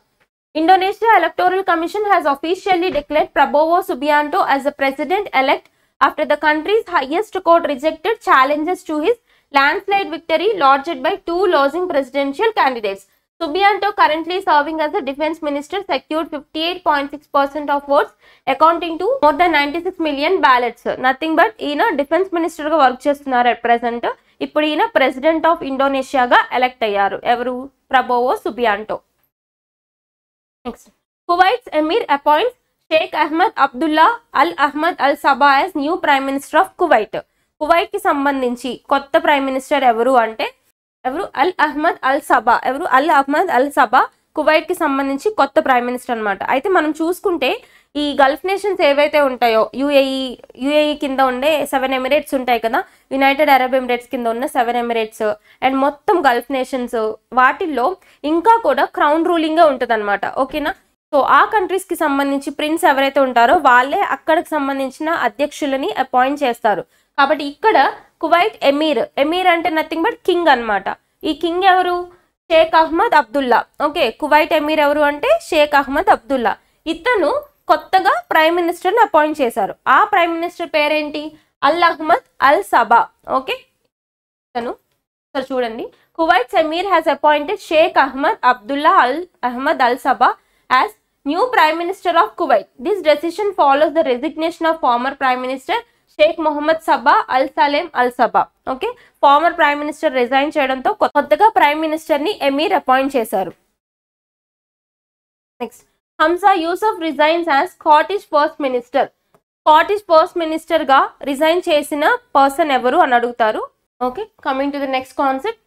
Indonesia Electoral Commission has officially declared Prabowo Subianto as the president-elect after the country's highest court rejected challenges to his landslide victory lodged by two losing presidential candidates. Subianto currently serving defence minister secure fifty eight point six percent of votes accounting to more than ninety six million ballots nothing but ఈయన డిఫెన్స్ మినిస్టర్ గా వర్క్ చేస్తున్నారు అట్ ప్రజెంట్ ఇప్పుడు ఈయన ప్రెసిడెంట్ ఆఫ్ ఇండోనేషియాగా ఎలెక్ట్ అయ్యారు ఎవరు Prabowo Subianto next Kuwait's emir appoints Sheikh Ahmad Abdullah Al Ahmad Al Sabah as new prime minister of Kuwait Kuwait కి సంబంధించి కొత్త ప్రైమ్ మినిస్టర్ ఎవరు అంటే ఎవరు అల్ అహ్మద్ అల్ సబా ఎవరు అల్ అహ్మద్ అల్ సబా కి సంబంధించి కొత్త ప్రైమ్ మినిస్టర్ అనమాట అయితే మనం చూసుకుంటే ఈ గల్ఫ్ నేషన్స్ ఏవైతే ఉంటాయో యుఏఈ యుఏఈ కింద ఉండే సెవెన్ ఎమిరేట్స్ ఉంటాయి కదా యునైటెడ్ అరబ్ ఎమిరేట్స్ కింద ఉన్న సెవెన్ ఎమిరేట్స్ అండ్ మొత్తం గల్ఫ్ నేషన్స్ వాటిల్లో ఇంకా కూడా క్రౌన్ రూలింగే ఉంటుంది ఓకేనా సో ఆ కంట్రీస్కి సంబంధించి ప్రిన్స్ ఎవరైతే ఉంటారో వాళ్ళే అక్కడికి సంబంధించిన అధ్యక్షులని అపాయింట్ చేస్తారు కాబట్టి ఇక్కడ కువైట్ ఎమీర్ ఎమీర్ అంటే నథింగ్ బట్ కింగ్ అనమాట ఈ కింగ్ ఎవరు Sheikh Ahmad Abdullah okay Kuwait emir ఎవరు అంటే షేక్ అహ్మద్ అబ్దుల్లా ఇతను కొత్తగా ప్రైమ్ మినిస్టర్ని అపాయింట్ చేశారు ఆ ప్రైమ్ మినిస్టర్ పేరేంటి Al Ahmad Al Sabah okay ఇతను సార్ చూడండి Kuwait emir has appointed Sheikh Ahmad Abdullah Al Ahmad Al Sabah as new prime minister of Kuwait this decision follows the resignation of former prime minister Sheikh Mohammad Sabah Al Salem Al Sabah okay former prime minister resign చేయడంతో కొత్తగా ప్రైమ్ మినిస్టర్ ని ఎమీర్ అపాయింట్ చేశారు next Hamza Yousaf resigns as Scottish first minister Scottish first minister గా రిజైన్ చేసిన పర్సన్ ఎవరు అని అడుగుతారు okay coming to the next concept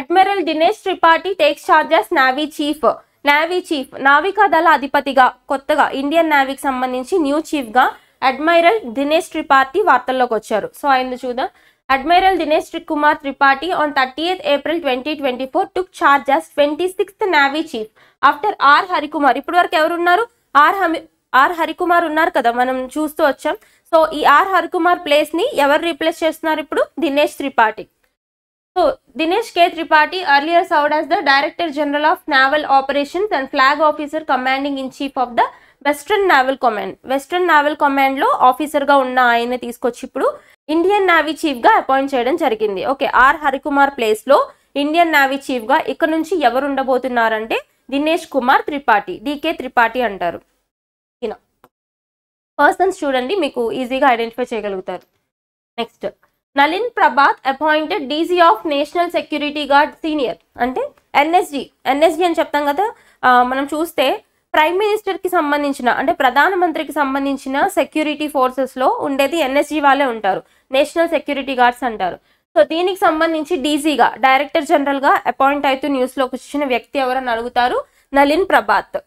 admiral Dinesh Tripathi takes charges navy chief navy chief నావికా దళ అధిపతిగా కొత్తగా ఇండియన్ నావీకి సంబంధించి న్యూ చీఫ్ గా అడ్మైరల్ దినేష్ త్రిపాఠి వార్తల్లోకి వచ్చారు సో ఆయన చూద్దాం admiral Dinesh Kumar Tripathi on thirtieth April twenty twenty four took charge as twenty sixth navy chief after R Harikumar ఇప్పుడు వరకు ఎవరున్నారు ఆర్ హమి ఆర్ హరికుమార్ ఉన్నారు కదా మనం చూస్తూ వచ్చాం సో ఈ ఆర్ హరికుమార్ ప్లేస్ని ఎవరు రీప్లేస్ చేస్తున్నారు ఇప్పుడు Dinesh Tripathi so Dinesh K Tripathi earlier served as the director general of naval operations and flag officer commanding in chief of the western naval command western naval కమాండ్లో ఆఫీసర్గా ఉన్న ఆయన్ని తీసుకొచ్చి ఇప్పుడు ఇండియన్ నావీ చీఫ్గా అపాయింట్ చేయడం జరిగింది ఓకే ఆర్ హరికుమార్ ప్లేస్లో ఇండియన్ నావీ చీఫ్గా ఇక్కడ నుంచి ఎవరు ఉండబోతున్నారంటే దినేష్ కుమార్ త్రిపాఠి డికే త్రిపాఠి అంటారు పర్సన్స్ చూడండి మీకు ఈజీగా ఐడెంటిఫై చేయగలుగుతారు next Nalin Prabhat appointed DG of national security guard senior అంటే ఎన్ఎస్జి ఎన్ఎస్జి అని చెప్తాం కదా మనం చూస్తే ప్రైమ్ మినిస్టర్ కి సంబంధించిన అంటే ప్రధానమంత్రికి సంబంధించిన సెక్యూరిటీ ఫోర్సెస్లో ఉండేది ఎన్ఎస్జీ వాళ్ళే ఉంటారు నేషనల్ సెక్యూరిటీ గార్డ్స్ అంటారు సో దీనికి సంబంధించి డీజీగా డైరెక్టర్ జనరల్గా అపాయింట్ అవుతూ న్యూస్లోకి వచ్చిన వ్యక్తి ఎవరని అడుగుతారు Nalin Prabhat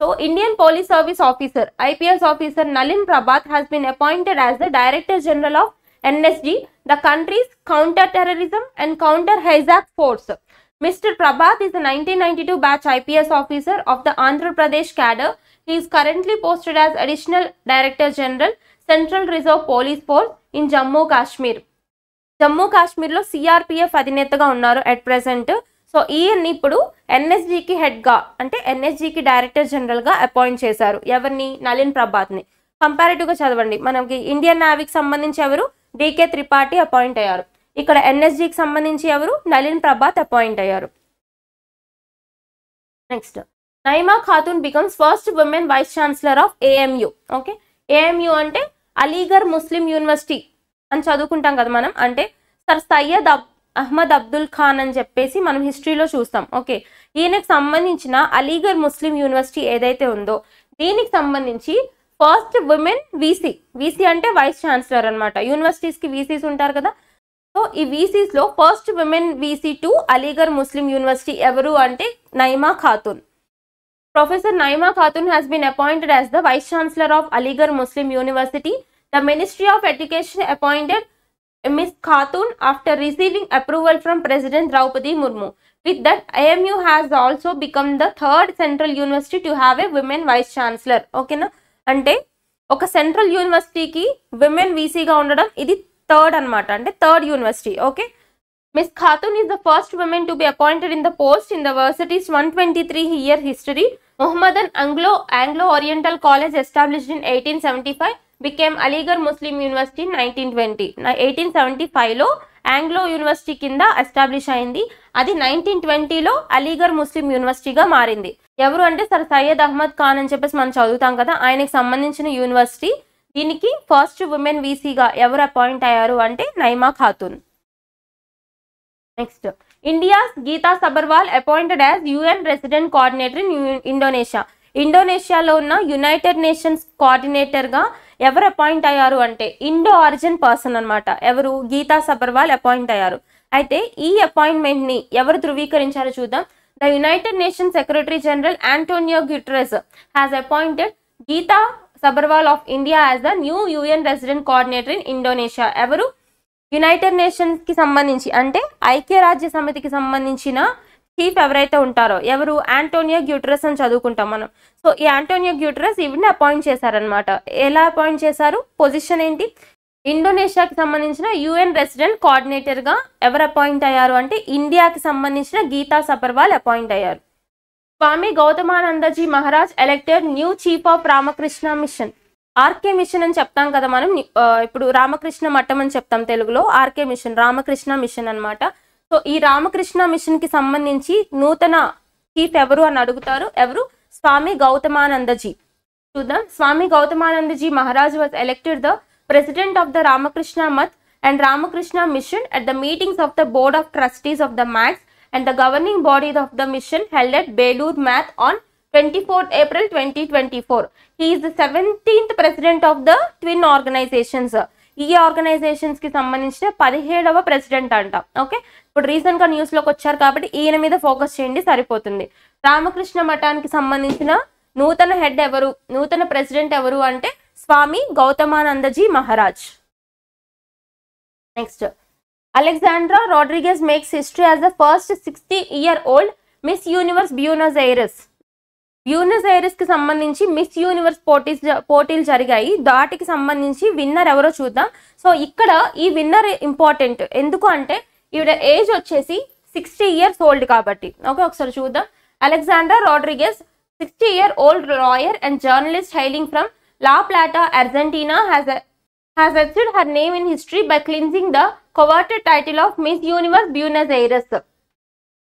so Indian police service officer IPS officer Nalin Prabhat has been appointed as the director general of NSG the country's counter terrorism and counter hijack force Mr. Prabhat is a 1992 batch IPS officer of the Andhra Pradesh cadre. He is currently posted as Additional Director General, Central Reserve Police Force in Jammu Kashmir. Jammu కాశ్మీర్లో సిఆర్పిఎఫ్ అధినేతగా ఉన్నారు అట్ ప్రజెంట్ సో ఈయన్ని ఇప్పుడు ఎన్ఎస్జికి హెడ్గా అంటే ఎన్ఎస్జికి డైరెక్టర్ జనరల్గా అపాయింట్ చేశారు ఎవరిని నలిన్ ప్రభాత్ని కంపారిటివ్గా చదవండి మనకి ఇండియన్ నేవీకి సంబంధించి ఎవరు డికే త్రిపాఠి అపాయింట్ అయ్యారు ఇక్కడ ఎన్ఎస్జికి సంబంధించి ఎవరు నలిన్ ప్రభాత్ అపాయింట్ అయ్యారు next Naima Khatoon becomes first women vice chancellor of AMU okay AMU అంటే అలీగర్ ముస్లిం యూనివర్సిటీ అని చదువుకుంటాం కదా మనం అంటే సర్ సయ్యద్ అహ్మద్ అబ్దుల్ ఖాన్ అని చెప్పేసి మనం హిస్టరీలో చూస్తాం ఓకే ఈయనకు సంబంధించిన అలీగర్ ముస్లిం యూనివర్సిటీ ఏదైతే ఉందో దీనికి సంబంధించి ఫస్ట్ ఉమెన్ వీసీ వీసీ అంటే వైస్ ఛాన్సలర్ అనమాట యూనివర్సిటీస్కి వీసీస్ ఉంటారు కదా సో ఈ విసిస్ లో first women VC to Aligarh Muslim University ఎవరు అంటే Naima Khatoon professor Naima Khatoon has been appointed as the vice chancellor of Aligarh Muslim University the ministry of education appointed miss Khatoon after receiving approval from president Droupadi Murmu with that AMU has also become the third central university to have a women vice chancellor ఓకేనా అంటే ఒక సెంట్రల్ యూనివర్సిటీకి విమెన్ విసిగా ఉండడం ఇది థర్డ్ అనమాట అంటే third university okay miss Khatoon is the first women to be appointed in the post in the varsity's one twenty three year history Mohammedan Anglo Anglo Oriental college established in eighteen seventy five became Aligarh Muslim University nineteen twenty eighteen seventy ఫైవ్లో ఆంగ్లో యూనివర్సిటీ కింద ఎస్టాబ్లిష్ అయింది అది నైన్టీన్ ట్వంటీలో అలీగర్ ముస్లిం యూనివర్సిటీగా మారింది ఎవరు అంటే సర్ సయ్యద్ అహ్మద్ ఖాన్ అని చెప్పేసి మనం చదువుతాం కదా ఆయనకు సంబంధించిన యూనివర్సిటీ దీనికి ఫస్ట్ ఉమెన్ వీసీగా ఎవరు అపాయింట్ అయ్యారు అంటే Naima Khatoon next India's Geeta Sabharwal appointed as UN resident coordinator in Indonesia ఇండోనేషియాలో ఉన్న యునైటెడ్ నేషన్స్ కోఆర్డినేటర్గా ఎవరు అపాయింట్ అయ్యారు అంటే ఇండో ఆరిజిన్ పర్సన్ అనమాట ఎవరు గీతా సబర్వాల్ అపాయింట్ అయ్యారు అయితే ఈ అపాయింట్మెంట్ని ఎవరు ధృవీకరించారో చూద్దాం the United Nation secretary general Antonio Guterres has appointed Geeta Sabharwal of India as the new UN resident coordinator in Indonesia ఎవరు యునైటెడ్ నేషన్స్కి సంబంధించి అంటే ఐక్యరాజ్య సమితికి సంబంధించిన చీఫ్ ఎవరైతే ఉంటారో ఎవరు ఆంటోనియో గ్యూటరస్ అని చదువుకుంటాం మనం సో ఈ ఆంటోనియో గ్యూటరస్ ఈవిని అపాయింట్ చేశారనమాట ఎలా అపాయింట్ చేశారు పొజిషన్ ఏంటి ఇండోనేషియాకి సంబంధించిన యుఎన్ రెసిడెంట్ కోఆర్డినేటర్గా ఎవరు అపాయింట్ అయ్యారు అంటే ఇండియాకి సంబంధించిన గీతా సబర్వాల్ అపాయింట్ అయ్యారు Swami Gautamanandaji Maharaj elected new chief of Ramakrishna Mission RK Mission అని చెప్తాం కదా మనం ఇప్పుడు రామకృష్ణ మఠం అని చెప్తాం తెలుగులో ఆర్కే మిషన్ రామకృష్ణ మిషన్ అనమాట సో ఈ రామకృష్ణ మిషన్ కి సంబంధించి నూతన చీఫ్ ఎవరు అని అడుగుతారు ఎవరు స్వామి గౌతమానందజీ చూద్దాం Swami Gautamanandaji Maharaj was elected the president of the Ramakrishna Math and Ramakrishna Mission at the meetings of the board of trustees of the మ్యాక్స్ and the governing body of the mission held at Belur Math on April April 2024. He is the 17th president of the twin organizations. ఈ ఆర్గనైజేషన్స్ కి సంబంధించిన పదిహేడవ ప్రెసిడెంట్ అంట ఓకే ఇప్పుడు రీసెంట్ గా న్యూస్ లోకి వచ్చారు కాబట్టి ఈయన మీద ఫోకస్ చేయండి సరిపోతుంది రామకృష్ణ మఠానికి సంబంధించిన నూతన హెడ్ ఎవరు నూతన ప్రెసిడెంట్ ఎవరు అంటే Swami Gautamanandaji Maharaj next Alexandra Rodriguez makes history as the first 60-year-old Miss Universe Buenos Aires Buenos ఐరస్కి సంబంధించి మిస్ యూనివర్స్ పోటీస్ పోటీలు జరిగాయి దాటికి సంబంధించి విన్నర్ ఎవరో చూద్దాం సో ఇక్కడ ఈ విన్నర్ ఇంపార్టెంట్ ఎందుకు అంటే ఈవిడ ఏజ్ వచ్చేసి సిక్స్టీ ఇయర్స్ ఓల్డ్ కాబట్టి ఓకే ఒకసారి చూద్దాం Alexander Rodriguez sixty year old lawyer and journalist hailing from La Plata Argentina has has achieved her name in history by clinching the coveted title of Miss Universe Buenos Aires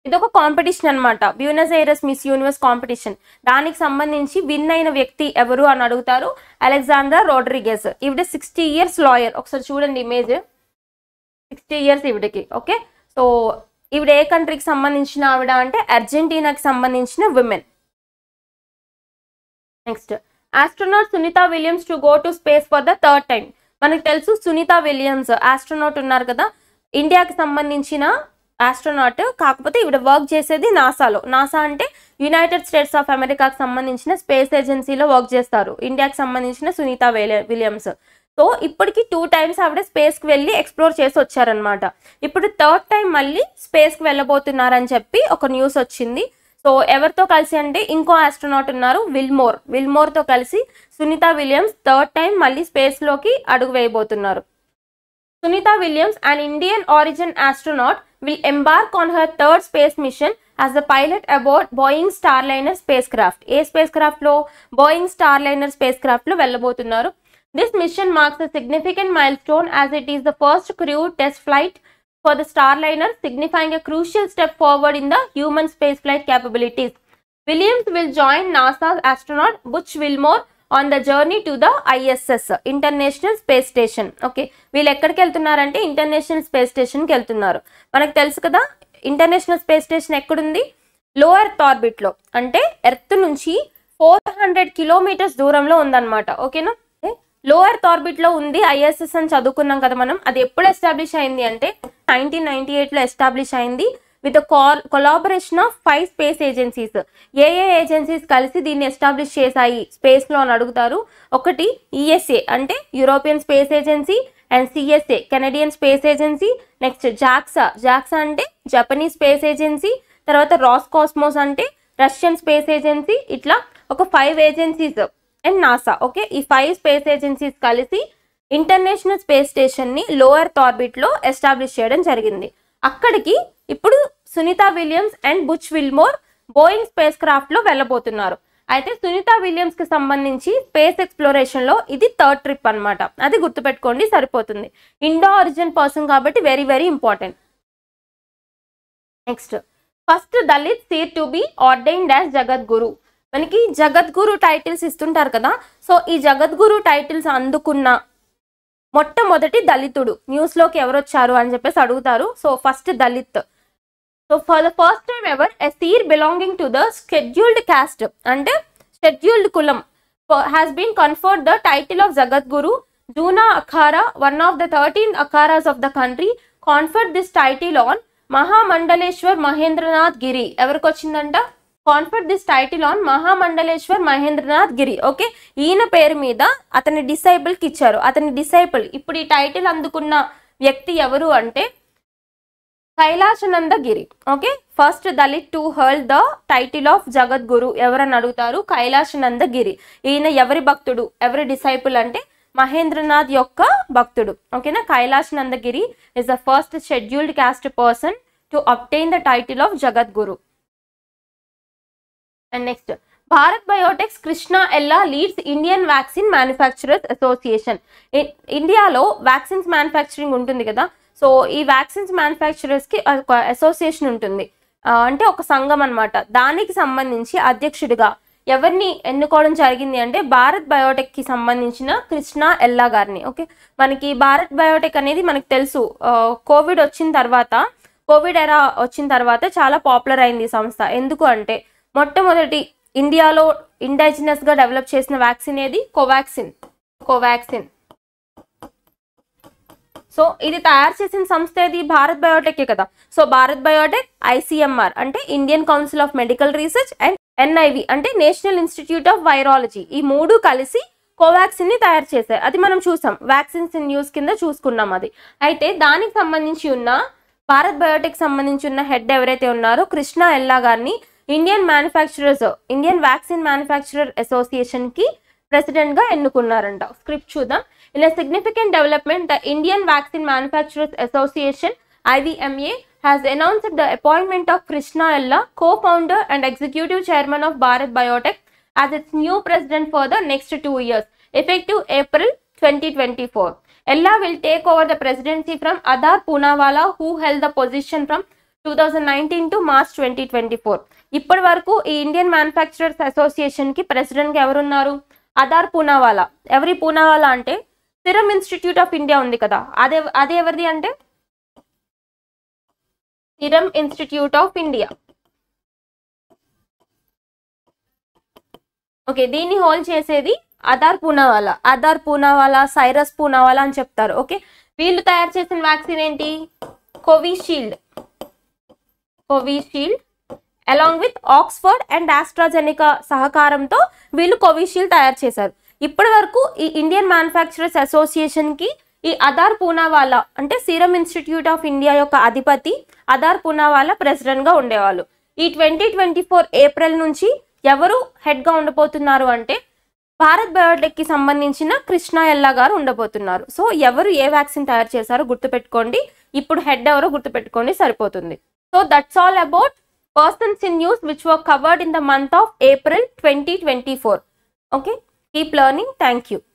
ఇది ఒక కాంపిటీషన్ అనమాట Buenos Aires Miss Universe competition దానికి సంబంధించి విన్ అయిన వ్యక్తి ఎవరు అని అడుగుతారు అలెగ్జాండ్రా రోడ్రిగెస్ ఈవిడ సిక్స్టీ ఇయర్స్ లాయర్ ఒకసారి చూడండి image sixty years ఈవిడకి okay so ఈవిడ ఏ కంట్రీకి సంబంధించిన ఆవిడ అంటే అర్జెంటీనాకి సంబంధించిన women next astronaut Sunita Williams to go to space for the third time మనకు తెలుసు సునీత విలియమ్స్ ఆస్ట్రోనాట్ ఉన్నారు కదా ఇండియాకి సంబంధించిన ఆస్ట్రోనాట్ కాకపోతే ఇవిడ వర్క్ చేసేది నాసాలో నాసా అంటే యునైటెడ్ స్టేట్స్ ఆఫ్ అమెరికాకి సంబంధించిన స్పేస్ ఏజెన్సీలో వర్క్ చేస్తారు ఇండియాకి సంబంధించిన సునీత విలియమ్స్ సో ఇప్పటికి టూ టైమ్స్ ఆవిడ స్పేస్కి వెళ్ళి ఎక్స్ప్లోర్ చేసి వచ్చారనమాట ఇప్పుడు థర్డ్ టైం మళ్ళీ స్పేస్కి వెళ్ళబోతున్నారని చెప్పి ఒక న్యూస్ వచ్చింది సో ఎవరితో కలిసి అంటే ఇంకో ఆస్ట్రోనాట్ ఉన్నారు విల్మోర్ విల్మోర్తో కలిసి సునీత విలియమ్స్ థర్డ్ టైం మళ్ళీ స్పేస్లోకి అడుగు వేయబోతున్నారు Sunita Williams and Indian origin astronaut will on her third space mission as mission pilot about Boeing Starliner spacecraft ఏ space Boeing Starliner Starliner లో వెళ్ళబోతున్నారు this mission marks a significant milestone as it is the first crew test flight for Starliner signifying signifying a crucial step forward in human space spaceflight capabilities Williams will join NASA's astronaut Butch Wilmore on the journey to the ISS international space station okay వీళ్ళు ఎక్కడికి వెళ్తున్నారంటే ఇంటర్నేషనల్ స్పేస్ స్టేషన్కి వెళ్తున్నారు మనకు తెలుసు కదా ఇంటర్నేషనల్ స్పేస్ స్టేషన్ ఎక్కడుంది లో ఎర్త్ ఆర్బిట్లో అంటే ఎర్త్ నుంచి ఫోర్ హండ్రెడ్ కిలోమీటర్స్ దూరంలో ఉందన్నమాట ఓకేనా లోయర్ థార్బిట్ లో ఉంది ఐఎస్ఎస్ అని చదువుకున్నాం కదా మనం అది ఎప్పుడు ఎస్టాబ్లిష్ అయింది అంటే నైన్టీన్ నైన్టీ ఎయిట్ లో ఎస్టాబ్లిష్ అయింది with collaboration of five space agencies ఏ ఏ ఏజెన్సీస్ కలిసి దీన్ని ఎస్టాబ్లిష్ చేశాయి స్పేస్లో అని అడుగుతారు ఒకటి ఈఎస్ఏ అంటే European space agency and CSA Canadian space agency next JAXA JAXA అంటే జపనీస్ స్పేస్ ఏజెన్సీ తర్వాత రాస్ కాస్మోస్ అంటే రష్యన్ స్పేస్ ఏజెన్సీ ఇట్లా ఒక five agencies and NASA okay ఈ ఫైవ్ స్పేస్ ఏజెన్సీస్ కలిసి ఇంటర్నేషనల్ స్పేస్ స్టేషన్ని లోయర్ ఎర్త్ ఆర్బిట్లో ఎస్టాబ్లిష్ చేయడం జరిగింది అక్కడికి ఇప్పుడు Sunita Williams and Butch Wilmore Boeing space క్రాఫ్ట్లో వెళ్ళబోతున్నారు అయితే సునీత విలియమ్స్కి సంబంధించి స్పేస్ ఎక్స్ప్లోరేషన్లో ఇది థర్డ్ ట్రిప్ అనమాట అది గుర్తుపెట్టుకోండి సరిపోతుంది ఇండో ఆరిజిన్ పర్సన్ కాబట్టి very very important next first Dalit seer to be ordained dash Jagadguru మనకి జగద్గురు టైటిల్స్ ఇస్తుంటారు కదా సో ఈ జగద్గురు టైటిల్స్ అందుకున్న మొట్టమొదటి దళితుడు న్యూస్లోకి ఎవరు వచ్చారు అని చెప్పేసి అడుగుతారు so first Dalit so for the first time ever a seer belonging to the scheduled caste అంటే షెడ్యూల్డ్ కులం has been conferred the title of Jagadguru Juna Akhara one of the thirteen Akharas of the country conferred this title on Mahamandaleshwar Mahendranath Giri ఎవరికి వచ్చిందంట confer this title on Mahamandaleshwar Mahendranath Giri okay ఈయన పేరు మీద అతని డిసైబుల్కి ఇచ్చారు అతని డిసైబుల్ ఇప్పుడు ఈ టైటిల్ అందుకున్న వ్యక్తి ఎవరు అంటే Kailasananda Giri okay first Dalit to hurl the title of Jagadguru ఎవరని అడుగుతారు కైలాసనంద గిరి ఈయన ఎవరి భక్తుడు ఎవరి డిసైపుల్ అంటే మహేంద్రనాథ్ యొక్క భక్తుడు ఓకేనా Kailasananda Giri is the first scheduled caste person to obtain the title of Jagadguru and next Bharat Biotech's Krishna Ella leads Indian vaccine manufacturers association ఇండియాలో వ్యాక్సిన్స్ మ్యానుఫ్యాక్చరింగ్ ఉంటుంది కదా సో ఈ వ్యాక్సిన్స్ మ్యానుఫ్యాక్చరర్స్కి ఒక అసోసియేషన్ ఉంటుంది uh, అంటే ఒక సంఘం అనమాట దానికి సంబంధించి అధ్యక్షుడిగా ఎవరిని ఎన్నుకోవడం జరిగింది అంటే భారత్ బయోటెక్కి సంబంధించిన కృష్ణ ఎల్లా గారిని ఓకే మనకి భారత్ బయోటెక్ అనేది మనకు తెలుసు కోవిడ్ uh, వచ్చిన తర్వాత కోవిడ్ ఎరా వచ్చిన తర్వాత చాలా పాపులర్ అయింది ఈ సంస్థ ఎందుకు అంటే మొట్టమొదటి ఇండియాలో ఇండైజినస్గా డెవలప్ చేసిన వ్యాక్సిన్ ఏది కోవాక్సిన్ కోవాక్సిన్ సో ఇది తయారు చేసిన సంస్థ ఇది భారత్ బయోటెక్ కదా సో భారత్ బయోటెక్ ఐసీఎంఆర్ అంటే Indian council of medical research and NIV అంటే నేషనల్ ఇన్స్టిట్యూట్ ఆఫ్ వైరాలజీ ఈ మూడు కలిసి కోవాక్సిన్ని తయారు చేశాయి అది మనం చూసాం వ్యాక్సిన్స్ ఇన్ న్యూస్ కింద చూసుకున్నాం అది అయితే దానికి సంబంధించి ఉన్న భారత్ బయోటెక్ సంబంధించి ఉన్న హెడ్ ఎవరైతే ఉన్నారో కృష్ణ ఎల్లా గారిని Indian manufacturers Indian vaccine manufacturer association కి ప్రెసిడెంట్ గా ఎన్నుకున్నారంట స్క్రిప్ట్ చూద్దాం in significant development the Indian vaccine manufacturers association IVMA has announced the appointment of Krishna Ella co founder and executive chairman of Bharat Biotech as its new president for the next two years effective April twenty twenty four Ella will take over the presidency from Adar Poonawalla who held the position from two thousand nineteen to March twenty twenty four ఇప్పటి వరకు ఈ ఇండియన్ మ్యానుఫ్యాక్చరర్స్ అసోసియేషన్కి ప్రెసిడెంట్గా ఎవరున్నారు అదార్ పూనావాలా ఎవరి పూనావాలా అంటే సిరం ఇన్స్టిట్యూట్ ఆఫ్ ఇండియా ఉంది కదా అదే అదే ఎవరిది అంటే Serum Institute of India okay దీన్ని హోల్డ్ చేసేది అదార్ పూనావాలా అదార్ పూనావాలా సైరస్ పూనావాలా అని చెప్తారు ఓకే వీళ్ళు తయారు చేసిన వ్యాక్సిన్ ఏంటి Covishield Covishield along with Oxford and AstraZeneca సహకారంతో వీళ్ళు కోవిషీల్డ్ తయారు చేశారు ఇప్పటి వరకు ఈ ఇండియన్ మ్యానుఫ్యాక్చరర్స్ అసోసియేషన్కి ఈ అదార్ పూనావాలా అంటే సీరం ఇన్స్టిట్యూట్ ఆఫ్ ఇండియా యొక్క అధిపతి అదార్ పూనావాలా ప్రెసిడెంట్గా ఉండేవాళ్ళు ఈ ట్వంటీ ట్వంటీ ఫోర్ ఏప్రిల్ నుంచి ఎవరు హెడ్గా ఉండబోతున్నారు అంటే భారత్ బయోటెక్కి సంబంధించిన కృష్ణ ఎల్లా గారు ఉండబోతున్నారు సో ఎవరు ఏ వ్యాక్సిన్ తయారు చేశారో గుర్తుపెట్టుకోండి ఇప్పుడు హెడ్ ఎవరో గుర్తుపెట్టుకోండి సరిపోతుంది so that's all about persons in news, which were covered in the month of April 2024. Okay. Keep learning. Thank you.